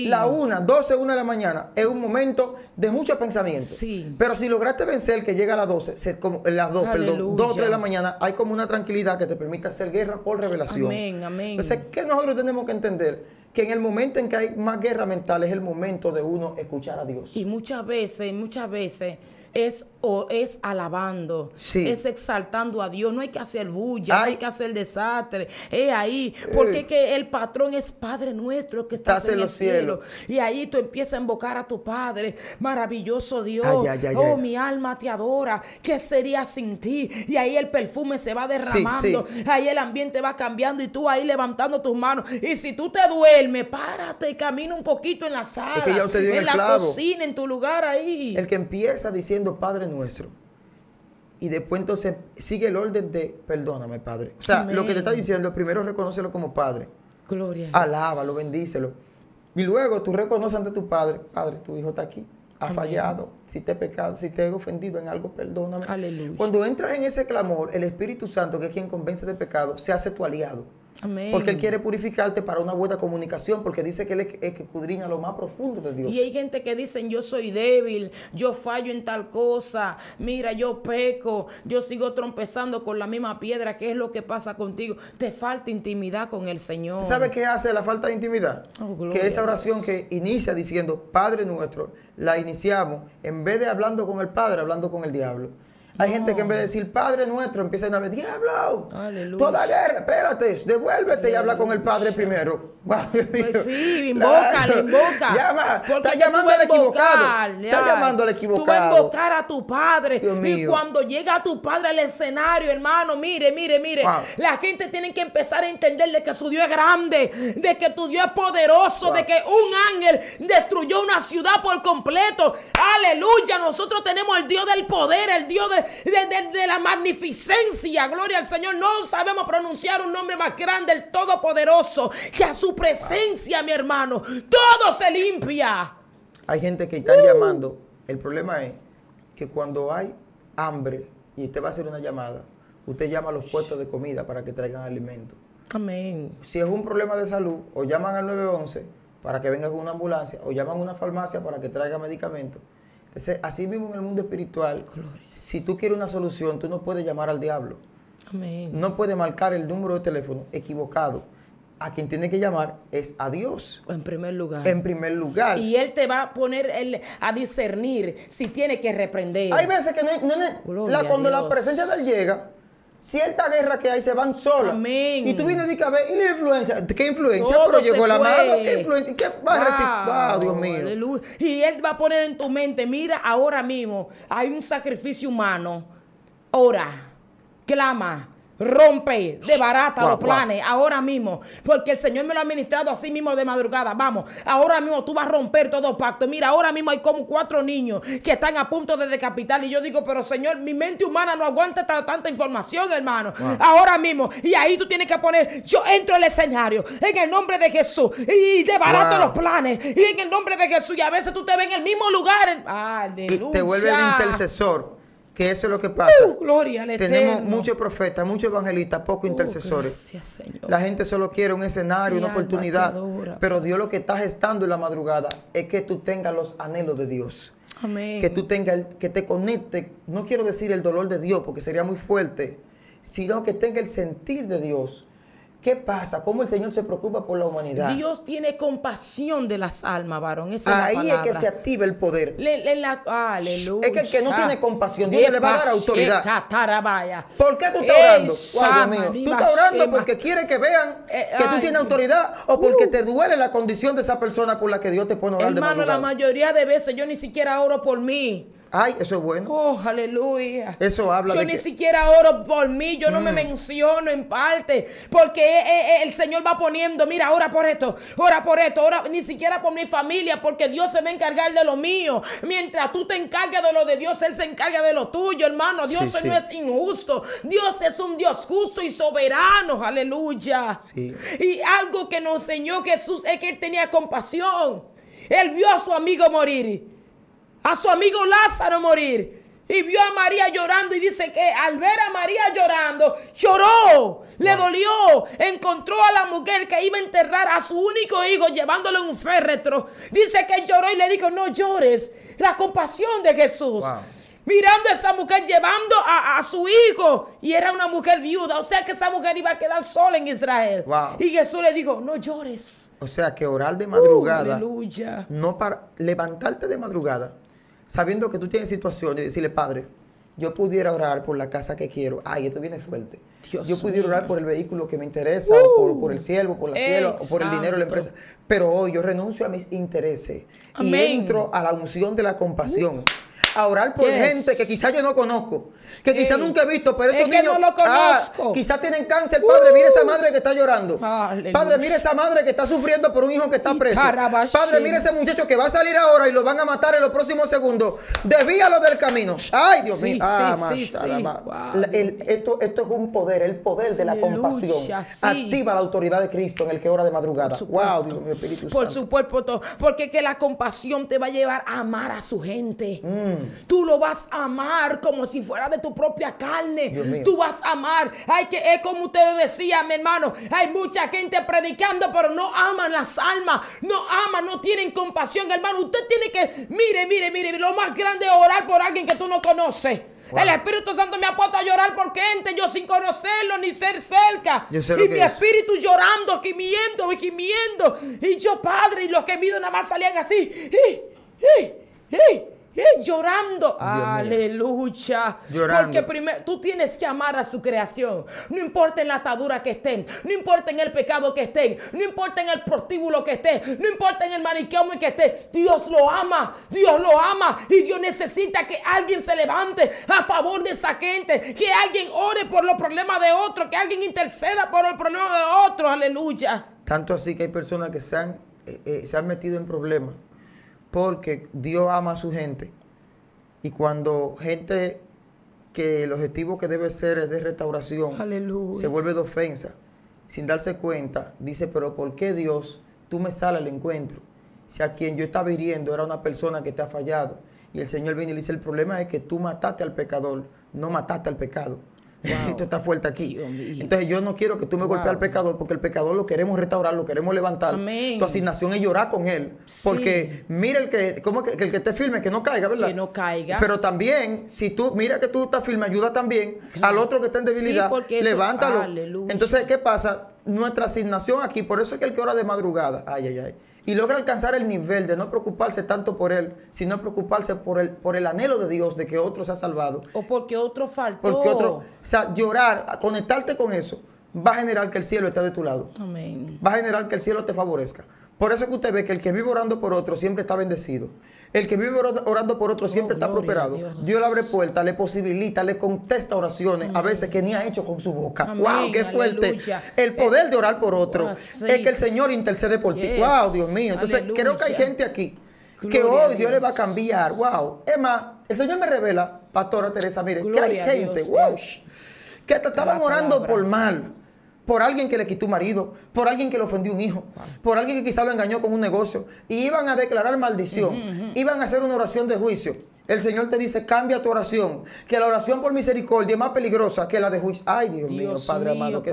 La una, doce, una de la mañana es un momento de mucho pensamiento. Sí. Pero si lograste vencer que llega a las doce, eh, las dos, perdón, dos, tres de la mañana, hay como una tranquilidad que te permite hacer guerra por revelación. Amén, amén. Entonces, ¿qué nosotros tenemos que entender? que en el momento en que hay más guerra mental es el momento de uno escuchar a Dios. Y muchas veces, muchas veces es, o, es alabando, es exaltando a Dios. No hay que hacer bulla, no hay que hacer desastre. Es eh, ahí, porque eh. que el patrón es Padre nuestro que estás, en, los el cielo. Y ahí tú empiezas a invocar a tu Padre, maravilloso Dios. oh, mi alma te adora. ¿Qué sería sin ti? Y ahí el perfume se va derramando, ahí el ambiente va cambiando y tú ahí levantando tus manos. Y si tú te duermes, párate y camina un poquito en la sala, en la cocina, en tu lugar ahí. El que empieza diciendo Padre nuestro. Y después entonces sigue el orden de perdóname, Padre. O sea, lo que te está diciendo, primero reconócelo como Padre. Gloria. A Alábalo, bendícelo. Y luego tú reconoces ante tu Padre, Padre, tu hijo está aquí, ha fallado, si te he pecado, si te he ofendido en algo, perdóname. Aleluya. Cuando entras en ese clamor, el Espíritu Santo, que es quien convence de pecado, se hace tu aliado. Porque Él quiere purificarte para una buena comunicación, porque dice que Él es, que escudriña lo más profundo de Dios. Y hay gente que dice, yo soy débil, yo fallo en tal cosa, mira, yo peco, yo sigo trompezando con la misma piedra, ¿qué es lo que pasa contigo? Te falta intimidad con el Señor. ¿Sabe qué hace la falta de intimidad? Oh, que esa oración que inicia diciendo, Padre nuestro, la iniciamos, en vez de hablando con el Padre, hablando con el diablo. Hay gente que en vez de decir Padre nuestro, empiezan a ver, diablo, toda guerra, espérate, devuélvete y habla con el Padre primero. Pues sí, invócale, invoca. Llama, está llamando al equivocado. Está llamando al equivocado. Tú vas a invocar a tu Padre. y cuando llega tu Padre al escenario, hermano, mire, mire, mire, la gente tiene que empezar a entender de que su Dios es grande, de que tu Dios es poderoso, de que un ángel destruyó una ciudad por completo. Aleluya, nosotros tenemos el Dios del poder, el Dios de, desde la magnificencia. Gloria al Señor. No sabemos pronunciar un nombre más grande, el Todopoderoso, que a su presencia, mi hermano, todo se limpia. Hay gente que están uh. llamando. El problema es que cuando hay hambre y usted va a hacer una llamada, usted llama a los puestos de comida para que traigan alimento. Amén. Si es un problema de salud, o llaman al 911 para que venga con una ambulancia, o llaman a una farmacia para que traiga medicamentos así mismo en el mundo espiritual, si tú quieres una solución, tú no puedes llamar al diablo. No puedes marcar el número de teléfono equivocado. A quien tiene que llamar es a Dios. En primer lugar. En primer lugar. Y Él te va a poner a discernir si tiene que reprender. Hay veces que no, cuando la presencia de Él llega, Cierta guerra que hay se van solas. Amén. Y tú vienes que a ver, ¿y la influencia? ¿Qué influencia? Pero llegó la mano, ¿qué influencia? ¿Qué va a recibir? Ah, Dios mío. Y Él va a poner en tu mente, mira, ahora mismo hay un sacrificio humano. Ora, clama, Rompe de barata los planes ahora mismo, porque el Señor me lo ha administrado así mismo de madrugada. Vamos, ahora mismo tú vas a romper todo pacto. Mira, ahora mismo hay como cuatro niños que están a punto de decapitar. Y yo digo, pero Señor, mi mente humana no aguanta tanta información, hermano. Ahora mismo, y ahí tú tienes que poner: Yo entro al escenario en el nombre de Jesús y de barato los planes, y en el nombre de Jesús. Y a veces tú te ves en el mismo lugar. te Aleluya. Te el intercesor que eso es lo que pasa. Uh, Tenemos muchos profetas, muchos evangelistas, pocos oh, intercesores. Gracias, Señor. La gente solo quiere un escenario, una oportunidad. pero Dios lo que está gestando en la madrugada es que tú tengas los anhelos de Dios. Que tú tengas, que te conecte. No quiero decir el dolor de Dios, porque sería muy fuerte, sino que tenga el sentir de Dios ¿Qué pasa? ¿Cómo el Señor se preocupa por la humanidad? Dios tiene compasión de las almas, varón. Ahí es, que se activa el poder. aleluya. Es que el que no tiene compasión, Dios le va a dar autoridad. ¿Por qué tú estás orando? Tú estás orando porque quiere que vean eh, que tú tienes autoridad o porque uh. te duele la condición de esa persona por la que Dios te pone a orar Hermano, la mayoría de veces yo ni siquiera oro por mí. Ay, eso es bueno. Oh, aleluya. Eso habla yo ni siquiera oro por mí, yo no me mm. menciono en parte, porque eh, eh, eh, el Señor va poniendo, mira, ora por esto, ora por esto, ahora ni siquiera por mi familia, porque Dios se va a encargar de lo mío. Mientras tú te encargas de lo de Dios, Él se encarga de lo tuyo, hermano. Dios no es injusto, Dios es un Dios justo y soberano, aleluya. Y algo que nos enseñó Jesús es que Él tenía compasión. Él vio a su amigo morir a su amigo Lázaro morir. Y vio a María llorando y dice que al ver a María llorando, lloró, le dolió, encontró a la mujer que iba a enterrar a su único hijo llevándolo en un féretro. Dice que lloró y le dijo, no llores, la compasión de Jesús. Mirando a esa mujer llevando a, su hijo y era una mujer viuda, o sea que esa mujer iba a quedar sola en Israel. Y Jesús le dijo, no llores. O sea que orar de madrugada, uh, Aleluya. no para levantarte de madrugada sabiendo que tú tienes situaciones, decirle, Padre, yo pudiera orar por la casa que quiero. Ay, esto viene fuerte. yo pudiera orar por el vehículo que me interesa, o por, el siervo, por la cielo, o por el dinero de la empresa. Pero hoy yo renuncio a mis intereses y entro a la unción de la compasión a orar por gente que quizás yo no conozco, que quizás nunca he visto, pero esos niños ah, quizás tienen cáncer. Padre, mire esa madre que está llorando. Padre, mire esa madre que está sufriendo por un hijo que está preso. Padre, mire ese muchacho que va a salir ahora y lo van a matar en los próximos segundos. Desvíalo del camino. Ay, Dios mío. sí, ah, sí, esto, esto es un poder, el poder de la compasión. Activa la autoridad de Cristo en el que ora de madrugada. Wow, Dios mío, Espíritu Por su cuerpo Porque que la compasión te va a llevar a amar a su gente. Mm. Tú lo vas a amar como si fuera de tu propia carne. Tú vas a amar. Hay que, es como ustedes decían, mi hermano. Hay mucha gente predicando, pero no aman las almas. No aman, no tienen compasión, hermano. Usted tiene que, mire, mire, mire, lo más grande es orar por alguien que tú no conoces. El Espíritu Santo me ha puesto a llorar por gente, yo sin conocerlo ni ser cerca. y mi espíritu llorando, gimiendo y gimiendo. Y yo, Padre, y los que mido nada más salían así. Y, y, es eh, llorando. Aleluya. Porque primero tú tienes que amar a su creación. No importa en la atadura que estén, no importa en el pecado que estén, no importa en el prostíbulo que estén, no importa en el en que esté, Dios lo ama, Dios lo ama y Dios necesita que alguien se levante a favor de esa gente, que alguien ore por los problemas de otro. que alguien interceda por el problema de otros. Aleluya. Tanto así que hay personas que se han, eh, eh, se han metido en problemas porque Dios ama a su gente. Y cuando gente que el objetivo que debe ser es de restauración, se vuelve de ofensa, sin darse cuenta, dice, pero ¿por qué Dios tú me sales al encuentro? Si a quien yo estaba hiriendo era una persona que te ha fallado. Y el Señor viene y le dice, el problema es que tú mataste al pecador, no mataste al pecado. Esto está fuerte aquí. Entonces yo no quiero que tú me golpees al pecador porque el pecador lo queremos restaurar, lo queremos levantar. Tu asignación es llorar con él. Porque mira el que, como que, el que esté firme, que no caiga, ¿verdad? Que no caiga. Pero también, si tú, mira que tú estás firme, ayuda también al otro que está en debilidad. levántalo. Entonces, ¿qué pasa? Nuestra asignación aquí, por eso es que el que ora de madrugada, ay, ay, ay y logra alcanzar el nivel de no preocuparse tanto por él, sino preocuparse por el, por el anhelo de Dios de que otro ha salvado. O porque otro faltó. Porque otro, o sea, llorar, conectarte con eso, va a generar que el cielo esté de tu lado. Amén. Va a generar que el cielo te favorezca. Por eso que usted ve que el que vive orando por otro siempre está bendecido. El que vive orando por otro siempre oh, está prosperado. Dios. le abre puertas, le posibilita, le contesta oraciones, a veces que ni ha hecho con su boca. ¡Wow! ¡Qué fuerte! El poder de orar por otro. Es que el Señor intercede por ti. ¡Wow, Dios mío! Entonces, creo que hay gente aquí que hoy Dios. le va a cambiar. ¡Wow! Es más, el Señor me revela, Pastora Teresa, mire, que hay gente, wow, que hasta estaban orando por mal por alguien que le quitó un marido, por alguien que le ofendió un hijo, por alguien que quizá lo engañó con un negocio, y iban a declarar maldición, iban a hacer una oración de juicio. El Señor te dice, cambia tu oración, que la oración por misericordia es más peligrosa que la de juicio. Ay, Dios, mío, Padre amado, ¿qué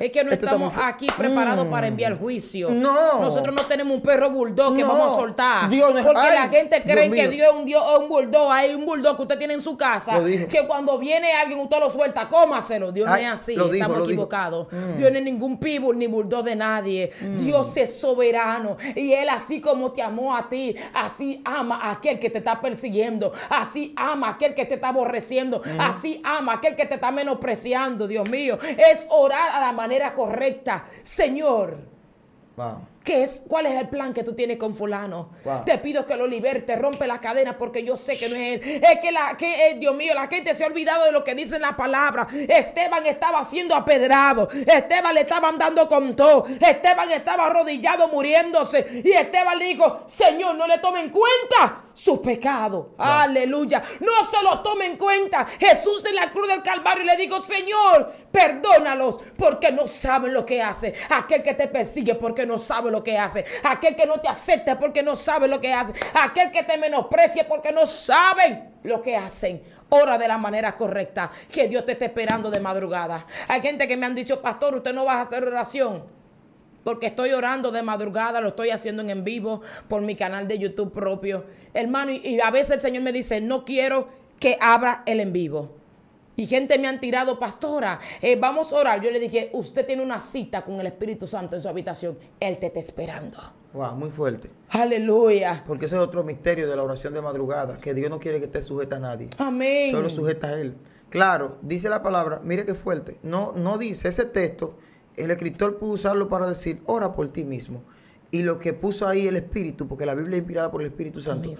es que no estamos, aquí preparados para mm. enviar juicio. No. Nosotros no tenemos un perro bulldog que vamos a soltar. Dios, porque la gente cree que Dios es un, Dios, un bulldog. Hay un bulldog que usted tiene en su casa, que cuando viene alguien usted lo suelta, cómaselo. Dios no es así, estamos equivocados. Mm. Dios no es ningún pibul ni bulldog de nadie. Mm. Dios es soberano y Él así como te amó a ti, así ama a aquel que te está persiguiendo Así ama aquel que te está aborreciendo. Así ama aquel que te está menospreciando, Dios mío. Es orar a la manera correcta. Señor. Vamos. ¿Qué es, ¿Cuál es el plan que tú tienes con fulano? Te pido que lo liberte, rompe las cadenas porque yo sé que no es él. Es que, la, que eh, Dios mío, la gente se ha olvidado de lo que dicen la palabra. Esteban estaba siendo apedrado. Esteban le estaba andando con todo. Esteban estaba arrodillado muriéndose. Y Esteban le dijo, Señor, no le tome en cuenta su pecado. Aleluya. No se lo tome en cuenta. Jesús en la cruz del Calvario le dijo, Señor, perdónalos porque no saben lo que hace. Aquel que te persigue porque no sabe lo que hace, aquel que no te acepta porque no sabe lo que hace, aquel que te menosprecia porque no saben lo que hacen. Ora de la manera correcta, que Dios te esté esperando de madrugada. Hay gente que me han dicho, pastor, usted no va a hacer oración porque estoy orando de madrugada, lo estoy haciendo en vivo por mi canal de YouTube propio. Hermano, y, a veces el Señor me dice, no quiero que abra el en vivo y gente me han tirado, pastora, eh, vamos a orar. Yo le dije, usted tiene una cita con el Espíritu Santo en su habitación, Él te está esperando. Wow, muy fuerte. Aleluya. Porque ese es otro misterio de la oración de madrugada, que Dios no quiere que te sujeta a nadie. Amén. Solo sujeta a Él. Claro, dice la palabra, mire qué fuerte. No, no dice ese texto, el escritor pudo usarlo para decir, ora por ti mismo y lo que puso ahí el Espíritu, porque la Biblia es inspirada por el Espíritu Santo,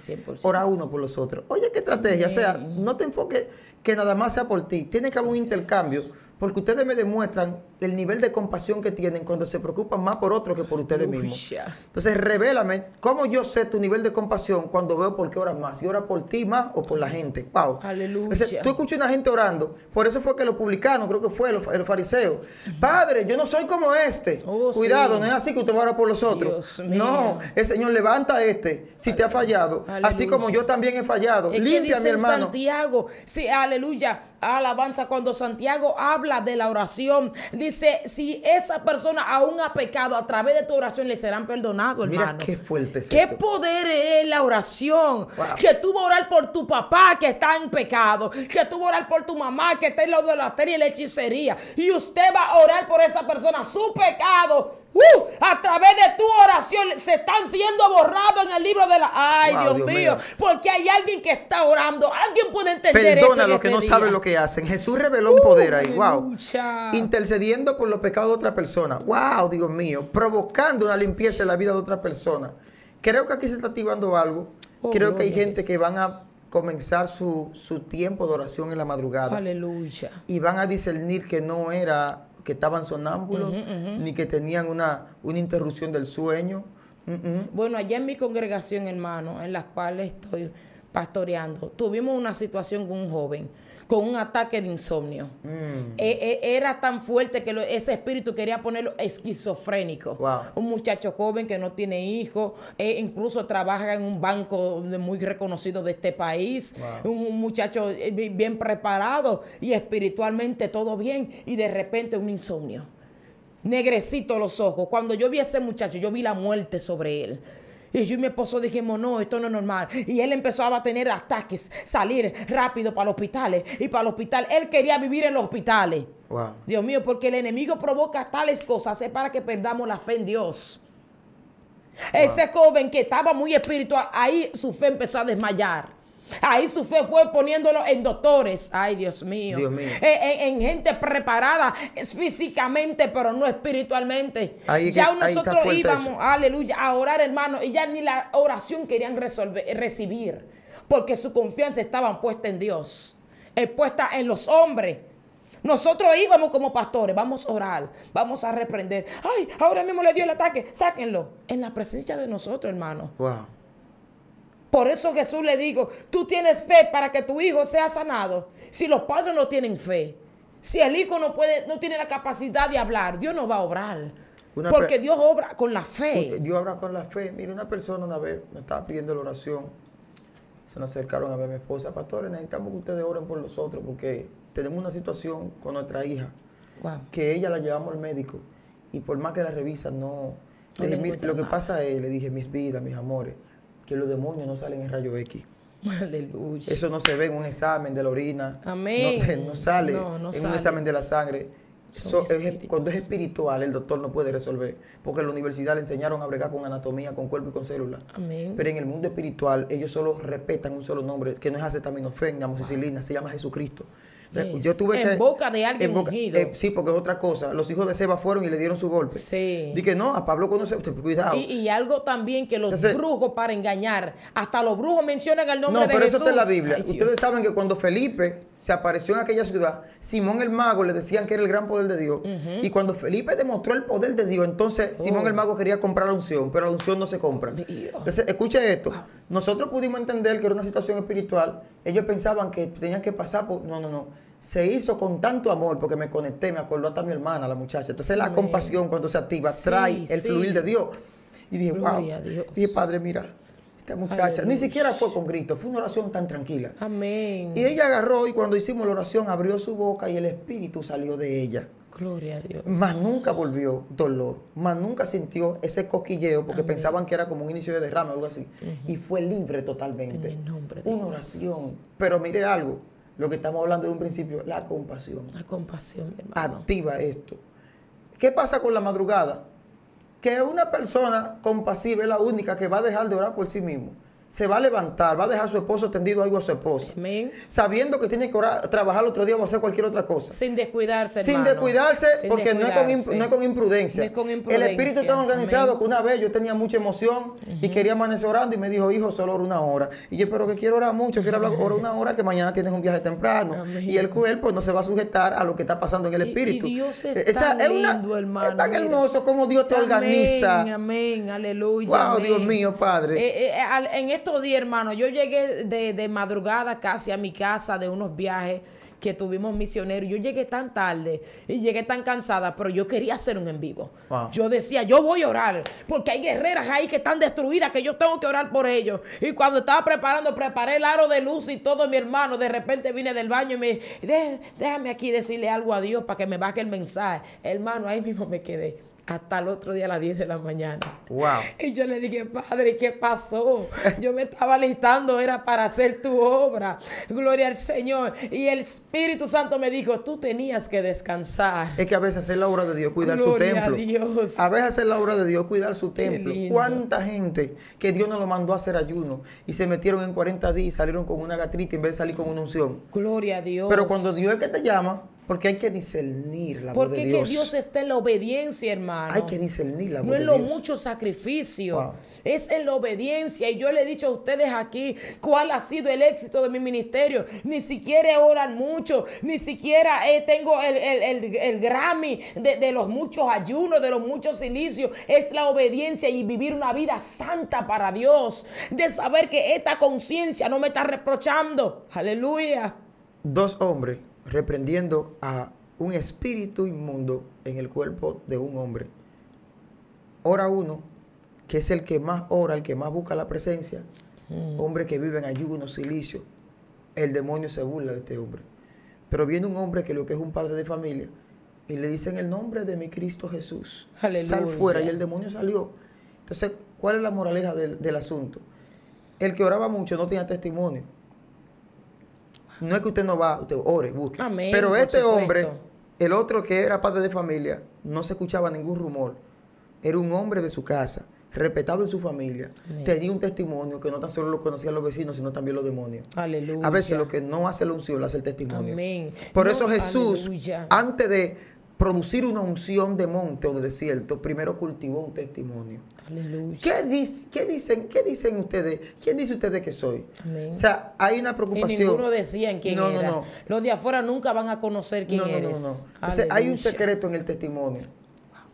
ora uno por los otros. Oye, qué estrategia, o sea, no te enfoques que nada más sea por ti, tiene que haber un intercambio, porque ustedes me demuestran el nivel de compasión que tienen cuando se preocupan más por otro que por ustedes mismos. Entonces, revélame cómo yo sé tu nivel de compasión cuando veo por qué oras más, si oras por ti más o por la gente. Wow. Aleluya. tú escuchas una gente orando, por eso fue que los publicanos, creo que fue el fariseo... Padre, yo no soy como este. Oh, Cuidado, no es así que usted va orar por los otros. no, el Señor levanta este si te ha fallado, así como yo también he fallado. Es mi hermano. Santiago, sí, aleluya, alabanza cuando Santiago habla de la oración, dice si esa persona aún ha pecado, a través de tu oración le serán perdonados, hermano. Mira qué fuerte es Qué poder es la oración. Que tú vas a orar por tu papá que está en pecado. Que tú vas a orar por tu mamá que está en la idolatría y la hechicería. Y usted va a orar por esa persona. Su pecado, uh, a través de tu oración, se están siendo borrados en el libro de la... Ay, Dios, mío. Porque hay alguien que está orando. Alguien puede entender Perdona esto los que este no saben lo que hacen. Jesús reveló un poder ahí. Uh, wow. Intercediendo por los pecados de otra persona. ¡Wow, Dios mío! Provocando una limpieza en la vida de otra persona. Creo que aquí se está activando algo. Oh, Creo que hay gente que van a comenzar su, tiempo de oración en la madrugada. Aleluya. Y van a discernir que no era que estaban sonámbulos, ni que tenían una, una interrupción del sueño. bueno, allá en mi congregación, hermano, en la cual estoy pastoreando, tuvimos una situación con un joven con un ataque de insomnio. Mm. Eh, eh, era tan fuerte que ese espíritu quería ponerlo esquizofrénico. Un muchacho joven que no tiene hijos, eh, incluso trabaja en un banco muy reconocido de este país, un, un, muchacho bien preparado y espiritualmente todo bien, y de repente un insomnio. Negrecito los ojos. Cuando yo vi a ese muchacho, yo vi la muerte sobre él. Y yo y mi esposo dijimos, no, esto no es normal. Y él empezaba a tener ataques, salir rápido para los hospitales y para el hospital. Él quería vivir en los hospitales. Dios mío, porque el enemigo provoca tales cosas, es para que perdamos la fe en Dios. Ese joven que estaba muy espiritual, ahí su fe empezó a desmayar. Ahí su fe fue poniéndolo en doctores. Ay, Dios mío. Eh, eh, en, gente preparada es físicamente, pero no espiritualmente. ya nosotros íbamos, aleluya, a orar, hermano, y ya ni la oración querían resolver, recibir, porque su confianza estaba puesta en Dios, eh, puesta en los hombres. Nosotros íbamos como pastores, vamos a orar, vamos a reprender. Ay, ahora mismo le dio el ataque, sáquenlo. En la presencia de nosotros, hermano. Wow. Por eso Jesús le dijo, tú tienes fe para que tu hijo sea sanado. Si los padres no tienen fe, si el hijo no, puede, no tiene la capacidad de hablar, Dios no va a obrar. porque Dios obra con la fe. Dios obra con la fe. Mire, una persona una vez me estaba pidiendo la oración. Se nos acercaron a ver a mi esposa. Pastores, necesitamos que ustedes oren por nosotros porque tenemos una situación con nuestra hija. Que ella la llevamos al médico y por más que la revisan, no. lo que pasa es, le dije, mis vidas, mis amores, que los demonios no salen en rayo X. Eso no se ve en un examen de la orina. Amén. No, sale en un examen de la sangre. cuando es espiritual, el doctor no puede resolver. Porque en la universidad le enseñaron a bregar con anatomía, con cuerpo y con célula. Amén. Pero en el mundo espiritual, ellos solo respetan un solo nombre, que no es acetaminofén ni amoxicilina, se llama Jesucristo. Yo tuve en boca de alguien eh, sí, porque es otra cosa. Los hijos de Seba fueron y le dieron su golpe. Sí. que no, a Pablo conoce. Cuidado. Y, algo también que los brujos para engañar. Hasta los brujos mencionan el nombre de Jesús. No, pero eso está en la Biblia. Ustedes saben que cuando Felipe se apareció en aquella ciudad, Simón el Mago le decían que era el gran poder de Dios. Y cuando Felipe demostró el poder de Dios, entonces oh. Simón el Mago quería comprar la unción, pero la unción no se compra. Entonces, escuche esto. Nosotros pudimos entender que era una situación espiritual. Ellos pensaban que tenían que pasar por. No, no, no se hizo con tanto amor, porque me conecté, me acordó hasta mi hermana, la muchacha. Entonces la compasión cuando se activa trae el fluir de Dios. Y dije, wow. Y Padre, mira, esta muchacha, ni siquiera fue con grito. fue una oración tan tranquila. Amén. Y ella agarró y cuando hicimos la oración abrió su boca y el espíritu salió de ella. Gloria a Dios. Más nunca volvió dolor, más nunca sintió ese cosquilleo porque pensaban que era como un inicio de derrame o algo así. Y fue libre totalmente. En nombre de Una oración. Pero mire algo, lo que estamos hablando de un principio, la compasión. La compasión, hermano. Activa esto. ¿Qué pasa con la madrugada? Que una persona compasiva es la única que va a dejar de orar por sí mismo se va a levantar, va a dejar a su esposo tendido ahí a su esposa. Sabiendo que tiene que orar, trabajar otro día o hacer cualquier otra cosa. Sin descuidarse. Sin descuidarse, porque No, es con, no, con imprudencia. es con imprudencia. El espíritu está organizado que una vez yo tenía mucha emoción y quería amanecer orando y me dijo, hijo, solo oro una hora. Y yo, pero que quiero orar mucho, quiero hablar, ora una hora que mañana tienes un viaje temprano. Y el cuerpo no se va a sujetar a lo que está pasando en el espíritu. Y, Dios es, hermano. hermoso como Dios te organiza. Amén, aleluya. Wow, Dios mío, Padre. Eh, eh, en este estos hermano, yo llegué de, madrugada casi a mi casa de unos viajes que tuvimos misioneros. Yo llegué tan tarde y llegué tan cansada, pero yo quería hacer un en vivo. Yo decía, yo voy a orar, porque hay guerreras ahí que están destruidas, que yo tengo que orar por ellos. Y cuando estaba preparando, preparé el aro de luz y todo, mi hermano, de repente vine del baño y me dije, déjame aquí decirle algo a Dios para que me baje el mensaje. Hermano, ahí mismo me quedé hasta el otro día a las 10 de la mañana. Wow. Y yo le dije, Padre, ¿qué pasó? Yo me estaba listando, era para hacer tu obra. Gloria al Señor. Y el Espíritu Santo me dijo, tú tenías que descansar. Es que a veces hacer la obra de Dios, cuidar su templo. A, a veces hacer la obra de Dios, cuidar su templo. ¿Cuánta gente que Dios no lo mandó a hacer ayuno y se metieron en 40 días y salieron con una gatrita en vez de salir con una unción? Gloria a Dios. Pero cuando Dios es que te llama, porque hay que discernir la voz de Dios. Porque Dios está en la obediencia, hermano. Hay que discernir la no voz No en los mucho sacrificio, es en la obediencia. Y yo le he dicho a ustedes aquí cuál ha sido el éxito de mi ministerio. Ni siquiera oran mucho, ni siquiera eh, tengo el, el, Grammy de, los muchos ayunos, de los muchos inicios. Es la obediencia y vivir una vida santa para Dios. De saber que esta conciencia no me está reprochando. Aleluya. Dos hombres reprendiendo a un espíritu inmundo en el cuerpo de un hombre. Ora uno, que es el que más ora, el que más busca la presencia, mm. hombre que vive en ayuno, silicio, el demonio se burla de este hombre. Pero viene un hombre que lo que es un padre de familia y le dice en el nombre de mi Cristo Jesús, sal fuera y el demonio salió. Entonces, ¿cuál es la moraleja del asunto? El que oraba mucho no tenía testimonio no es que usted no va, usted ore, busque. Pero este hombre, el otro que era padre de familia, no se escuchaba ningún rumor. Era un hombre de su casa, respetado en su familia. Tenía un testimonio que no tan solo lo conocían los vecinos, sino también los demonios. Aleluya. A veces lo que no hace el unción lo hace el testimonio. Por eso Jesús, antes de producir una unción de monte o de desierto, primero cultivó un testimonio. Aleluya. ¿Qué, dicen, ustedes? ¿Quién dice ustedes que soy? O sea, hay una preocupación. Y ninguno en quién no, era. No, no. Los de afuera nunca van a conocer quién eres. No, no, hay un secreto en el testimonio.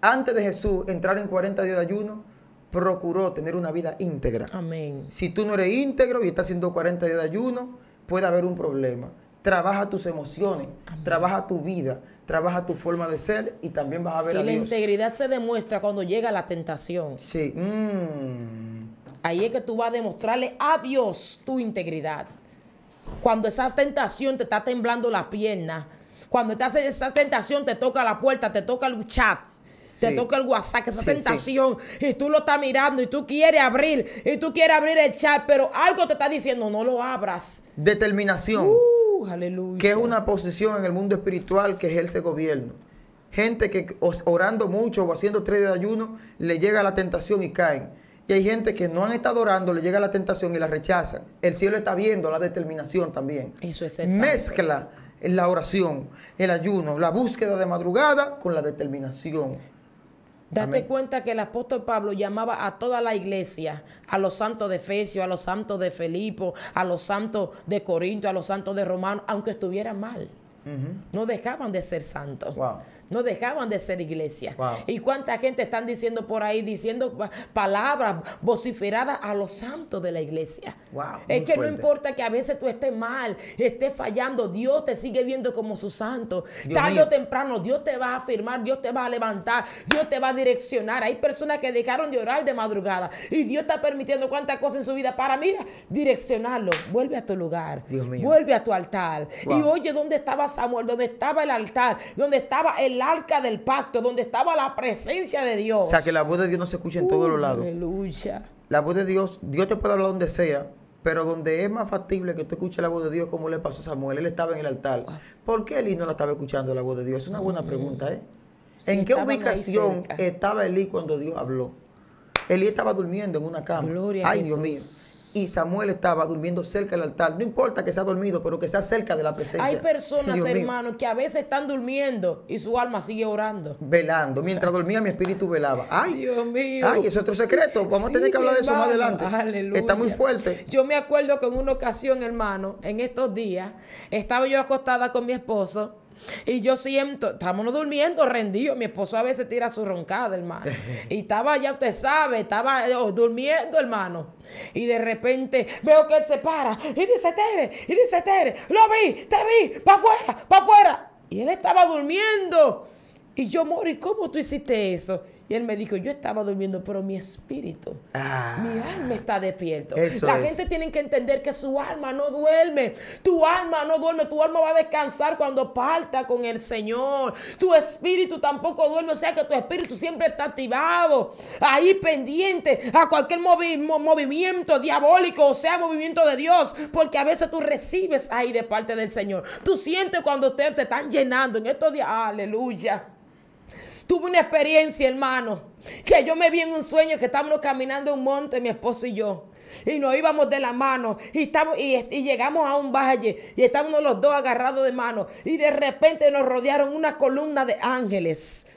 Antes de Jesús entrar en 40 días de ayuno, procuró tener una vida íntegra. Amén. Si tú no eres íntegro y estás haciendo 40 días de ayuno, puede haber un problema. Trabaja tus emociones, trabaja tu vida, trabaja tu forma de ser y también vas a ver y la integridad se demuestra cuando llega la tentación. Sí. Mm. Ahí es que tú vas a demostrarle a Dios tu integridad. Cuando esa tentación te está temblando las piernas, cuando estás esa tentación te toca la puerta, te toca el chat, te toca el WhatsApp, esa tentación, y tú lo estás mirando, y tú quieres abrir, y tú quieres abrir el chat, pero algo te está diciendo, no lo abras. Determinación. Uh. Que es una posición en el mundo espiritual que ejerce gobierno. Gente que orando mucho o haciendo tres de ayuno le llega la tentación y caen. Y hay gente que no han estado orando, le llega la tentación y la rechazan. El cielo está viendo la determinación también. Eso es exacto. Mezcla la oración, el ayuno, la búsqueda de madrugada con la determinación. Date cuenta que el apóstol Pablo llamaba a toda la iglesia, a los santos de Efesio, a los santos de Felipo, a los santos de Corinto, a los santos de Romanos, aunque estuviera mal. No dejaban de ser santos. No dejaban de ser iglesia. Y cuánta gente están diciendo por ahí, diciendo palabras vociferadas a los santos de la iglesia. es que no importa que a veces tú estés mal, estés fallando, Dios te sigue viendo como su santo. Tarde o temprano, Dios te va a afirmar, Dios te va a levantar, Dios te va a direccionar. Hay personas que dejaron de orar de madrugada y Dios está permitiendo cuántas cosas en su vida para, mira, direccionarlo. Vuelve a tu lugar, vuelve a tu altar. Y oye, ¿dónde estabas Samuel, donde estaba el altar, donde estaba el arca del pacto, donde estaba la presencia de Dios. O sea, que la voz de Dios no se escucha en todos los uh, lados. Aleluya. La voz de Dios, Dios te puede hablar donde sea, pero donde es más factible que tú escuches la voz de Dios, como le pasó a Samuel, él estaba en el altar. Ah. ¿Por qué Elí no la estaba escuchando la voz de Dios? Es una buena mm. pregunta, ¿eh? ¿En qué ubicación estaba Elí cuando Dios habló? Elí estaba durmiendo en una cama. Gloria Ay, Dios mío y Samuel estaba durmiendo cerca del altar. No importa que sea dormido, pero que sea cerca de la presencia. Hay personas, hermanos, hermano, que a veces están durmiendo y su alma sigue orando. Velando. Mientras dormía, mi espíritu velaba. Ay, Dios mío. Ay, eso es otro secreto. Vamos a tener que hablar de eso más adelante. Está muy fuerte. Yo me acuerdo que en una ocasión, hermano, en estos días, estaba yo acostada con mi esposo y yo siento, estábamos durmiendo rendidos. Mi esposo a veces tira su roncada, hermano. Y estaba, ya usted sabe, estaba eh, oh, durmiendo, hermano. Y de repente veo que él se para y dice, Tere, y dice, Tere, lo vi, te vi, para afuera, para afuera. Y él estaba durmiendo. Y yo, Mori, ¿cómo tú hiciste eso? Y él me dijo, yo estaba durmiendo, pero mi espíritu, ah, mi alma está despierto. La gente tiene que entender que su alma no duerme. Tu alma no duerme. Tu alma va a descansar cuando parta con el Señor. Tu espíritu tampoco duerme. O sea que tu espíritu siempre está activado. Ahí pendiente a cualquier movimiento diabólico. O sea, movimiento de Dios. Porque a veces tú recibes ahí de parte del Señor. Tú sientes cuando te, te están llenando en estos días. Aleluya. Tuve una experiencia, hermano, que yo me vi en un sueño que estábamos caminando un monte, mi esposo y yo y nos íbamos de la mano y, y, llegamos a un valle y estábamos los dos agarrados de mano y de repente nos rodearon una columna de ángeles.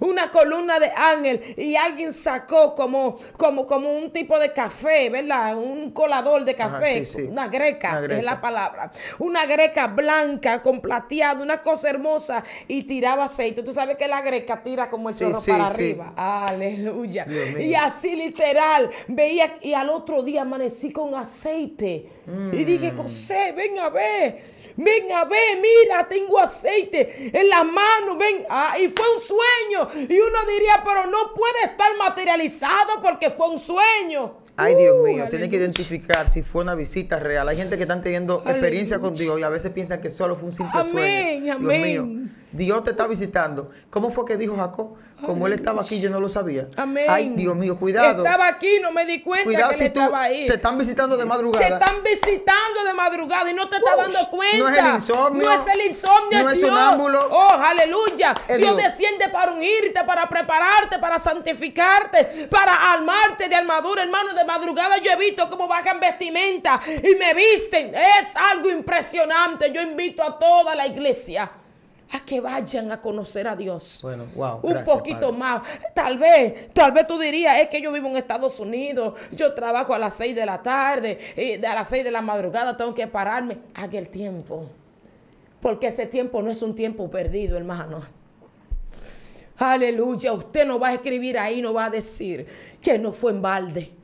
Una columna de ángel y alguien sacó como, como, como un tipo de café, ¿verdad? Un colador de café, Una, greca, es la palabra. Una greca blanca con plateado, una cosa hermosa y tiraba aceite. Tú sabes que la greca tira como el chorro para arriba. Aleluya. Y así literal, veía y al otro día amanecí con aceite. Mm. Y dije, José, ven a ver, ven a ver, mira, tengo aceite en las manos ven. Ah, y fue un sueño. Y uno diría, pero no puede estar materializado porque fue un sueño. Ay, Dios uh, mío, tiene que identificar si fue una visita real. Hay gente que están teniendo experiencia con Dios y a veces piensan que solo fue un simple sueño. Amén, amén. Dios te está visitando. ¿Cómo fue que dijo Jacob? Como él estaba aquí, yo no lo sabía. Ay, Dios mío, cuidado. Estaba aquí, no me di cuenta que él estaba ahí. Te están visitando de madrugada. Te están visitando de madrugada y no te estás dando cuenta. No es el insomnio. No es el insomnio. No es un sonámbulo. Oh, aleluya. Dios, desciende para unirte, para prepararte, para santificarte, para armarte de armadura. Hermano, de madrugada yo he visto cómo bajan vestimenta y me visten. Es algo impresionante. Yo invito a toda la iglesia a que vayan a conocer a Dios. Bueno, wow. Un poquito más. Tal vez, tal vez tú dirías, es que yo vivo en Estados Unidos, yo trabajo a las 6 de la tarde, y eh, a las 6 de la madrugada tengo que pararme. Haga el tiempo. Porque ese tiempo no es un tiempo perdido, hermano. Aleluya, usted no va a escribir ahí, no va a decir que no fue en balde.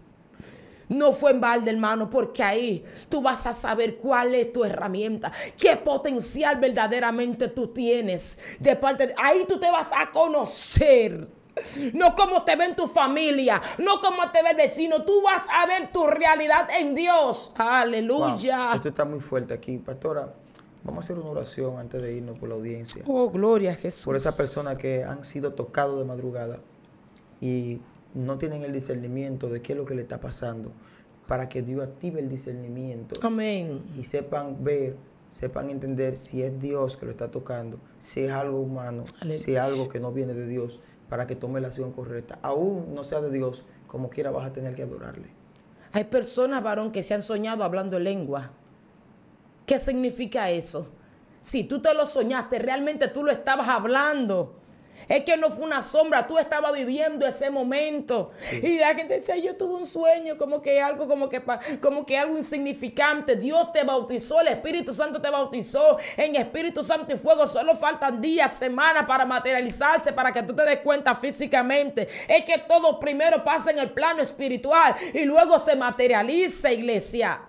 No fue en balde, hermano, porque ahí tú vas a saber cuál es tu herramienta, qué potencial verdaderamente tú tienes. De parte ahí tú te vas a conocer. No como te ven tu familia, no como te ve el vecino, tú vas a ver tu realidad en Dios. Aleluya. Esto está muy fuerte aquí, pastora. Vamos a hacer una oración antes de irnos por la audiencia. Oh, gloria a Jesús. Por esas personas que han sido tocados de madrugada y no tienen el discernimiento de qué es lo que le está pasando, para que Dios active el discernimiento. Amén. Y sepan ver, sepan entender si es Dios que lo está tocando, si es algo humano, si es algo que no viene de Dios, para que tome la acción correcta. Aún no sea de Dios, como quiera vas a tener que adorarle. Hay personas, varón, que se han soñado hablando lengua. ¿Qué significa eso? Si tú te lo soñaste, realmente tú lo estabas hablando es que no fue una sombra, tú estabas viviendo ese momento. Y la gente dice: yo tuve un sueño, como que algo, como que, como que algo insignificante. Dios te bautizó, el Espíritu Santo te bautizó en Espíritu Santo y Fuego. Solo faltan días, semanas para materializarse, para que tú te des cuenta físicamente. Es que todo primero pasa en el plano espiritual y luego se materializa, iglesia.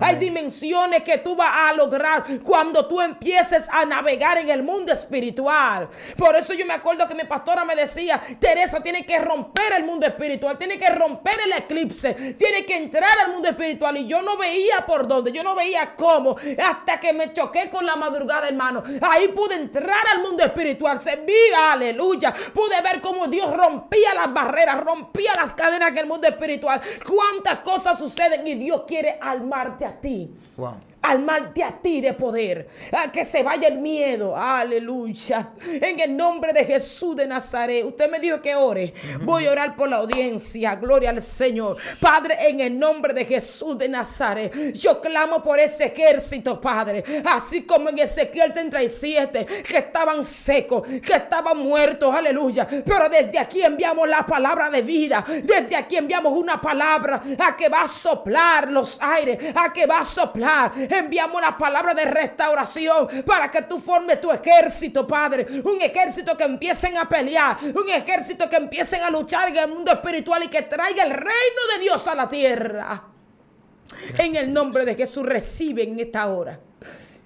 Hay dimensiones que tú vas a lograr cuando tú empieces a navegar en el mundo espiritual. Por eso yo me acuerdo que mi pastora me decía, Teresa, tiene que romper el mundo espiritual, tiene que romper el eclipse, tiene que entrar al mundo espiritual. Y yo no veía por dónde, yo no veía cómo, hasta que me choqué con la madrugada, hermano. Ahí pude entrar al mundo espiritual, se vi, aleluya. Pude ver cómo Dios rompía las barreras, rompía las cadenas del mundo espiritual. Cuántas cosas suceden y Dios quiere almarte. a ti. Wow. al mal de a ti de poder. A que se vaya el miedo. Aleluya. En el nombre de Jesús de Nazaret. Usted me dijo que ore. Voy a orar por la audiencia. Gloria al Señor. Padre, en el nombre de Jesús de Nazaret. Yo clamo por ese ejército, Padre. Así como en Ezequiel 37, que estaban secos, que estaban muertos. Aleluya. Pero desde aquí enviamos la palabra de vida. Desde aquí enviamos una palabra a que va a soplar los aires, a que va a soplar enviamos la palabra de restauración para que tú formes tu ejército, Padre. Un ejército que empiecen a pelear, un ejército que empiecen a luchar en el mundo espiritual y que traiga el reino de Dios a la tierra. En el nombre de Jesús recibe en esta hora.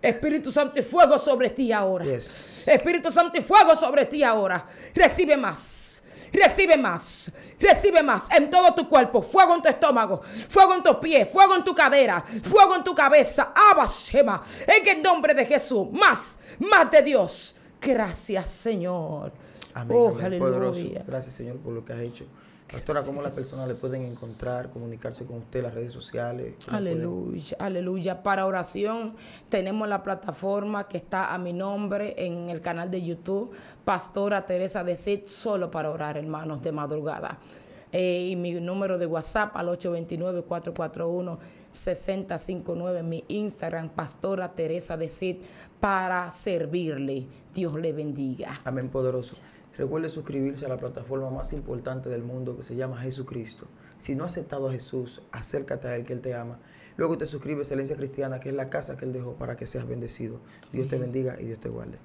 Espíritu Santo y fuego sobre ti ahora. Espíritu Santo y fuego sobre ti ahora. Recibe más. Recibe más, recibe más en todo tu cuerpo. Fuego en tu estómago, fuego en tus pies, fuego en tu cadera, fuego en tu cabeza. Abashema, en el nombre de Jesús. Más, más de Dios. Gracias, Señor. Amén. Oh, Gracias, Señor, por lo que has hecho. Pastora, ¿cómo las personas le pueden encontrar, comunicarse con usted, las redes sociales? Aleluya, aleluya. Para oración tenemos la plataforma que está a mi nombre en el canal de YouTube, Pastora Teresa de Cid, solo para orar, hermanos, de madrugada. Eh, y mi número de WhatsApp al 829-441-6059, mi Instagram, Pastora Teresa de Cid, para servirle. Dios le bendiga. Amén, poderoso. Recuerde suscribirse a la plataforma más importante del mundo que se llama Jesucristo. Si no has aceptado a Jesús, acércate a Él que Él te ama. Luego te suscribes a Excelencia Cristiana, que es la casa que Él dejó para que seas bendecido. Dios te bendiga y Dios te guarde.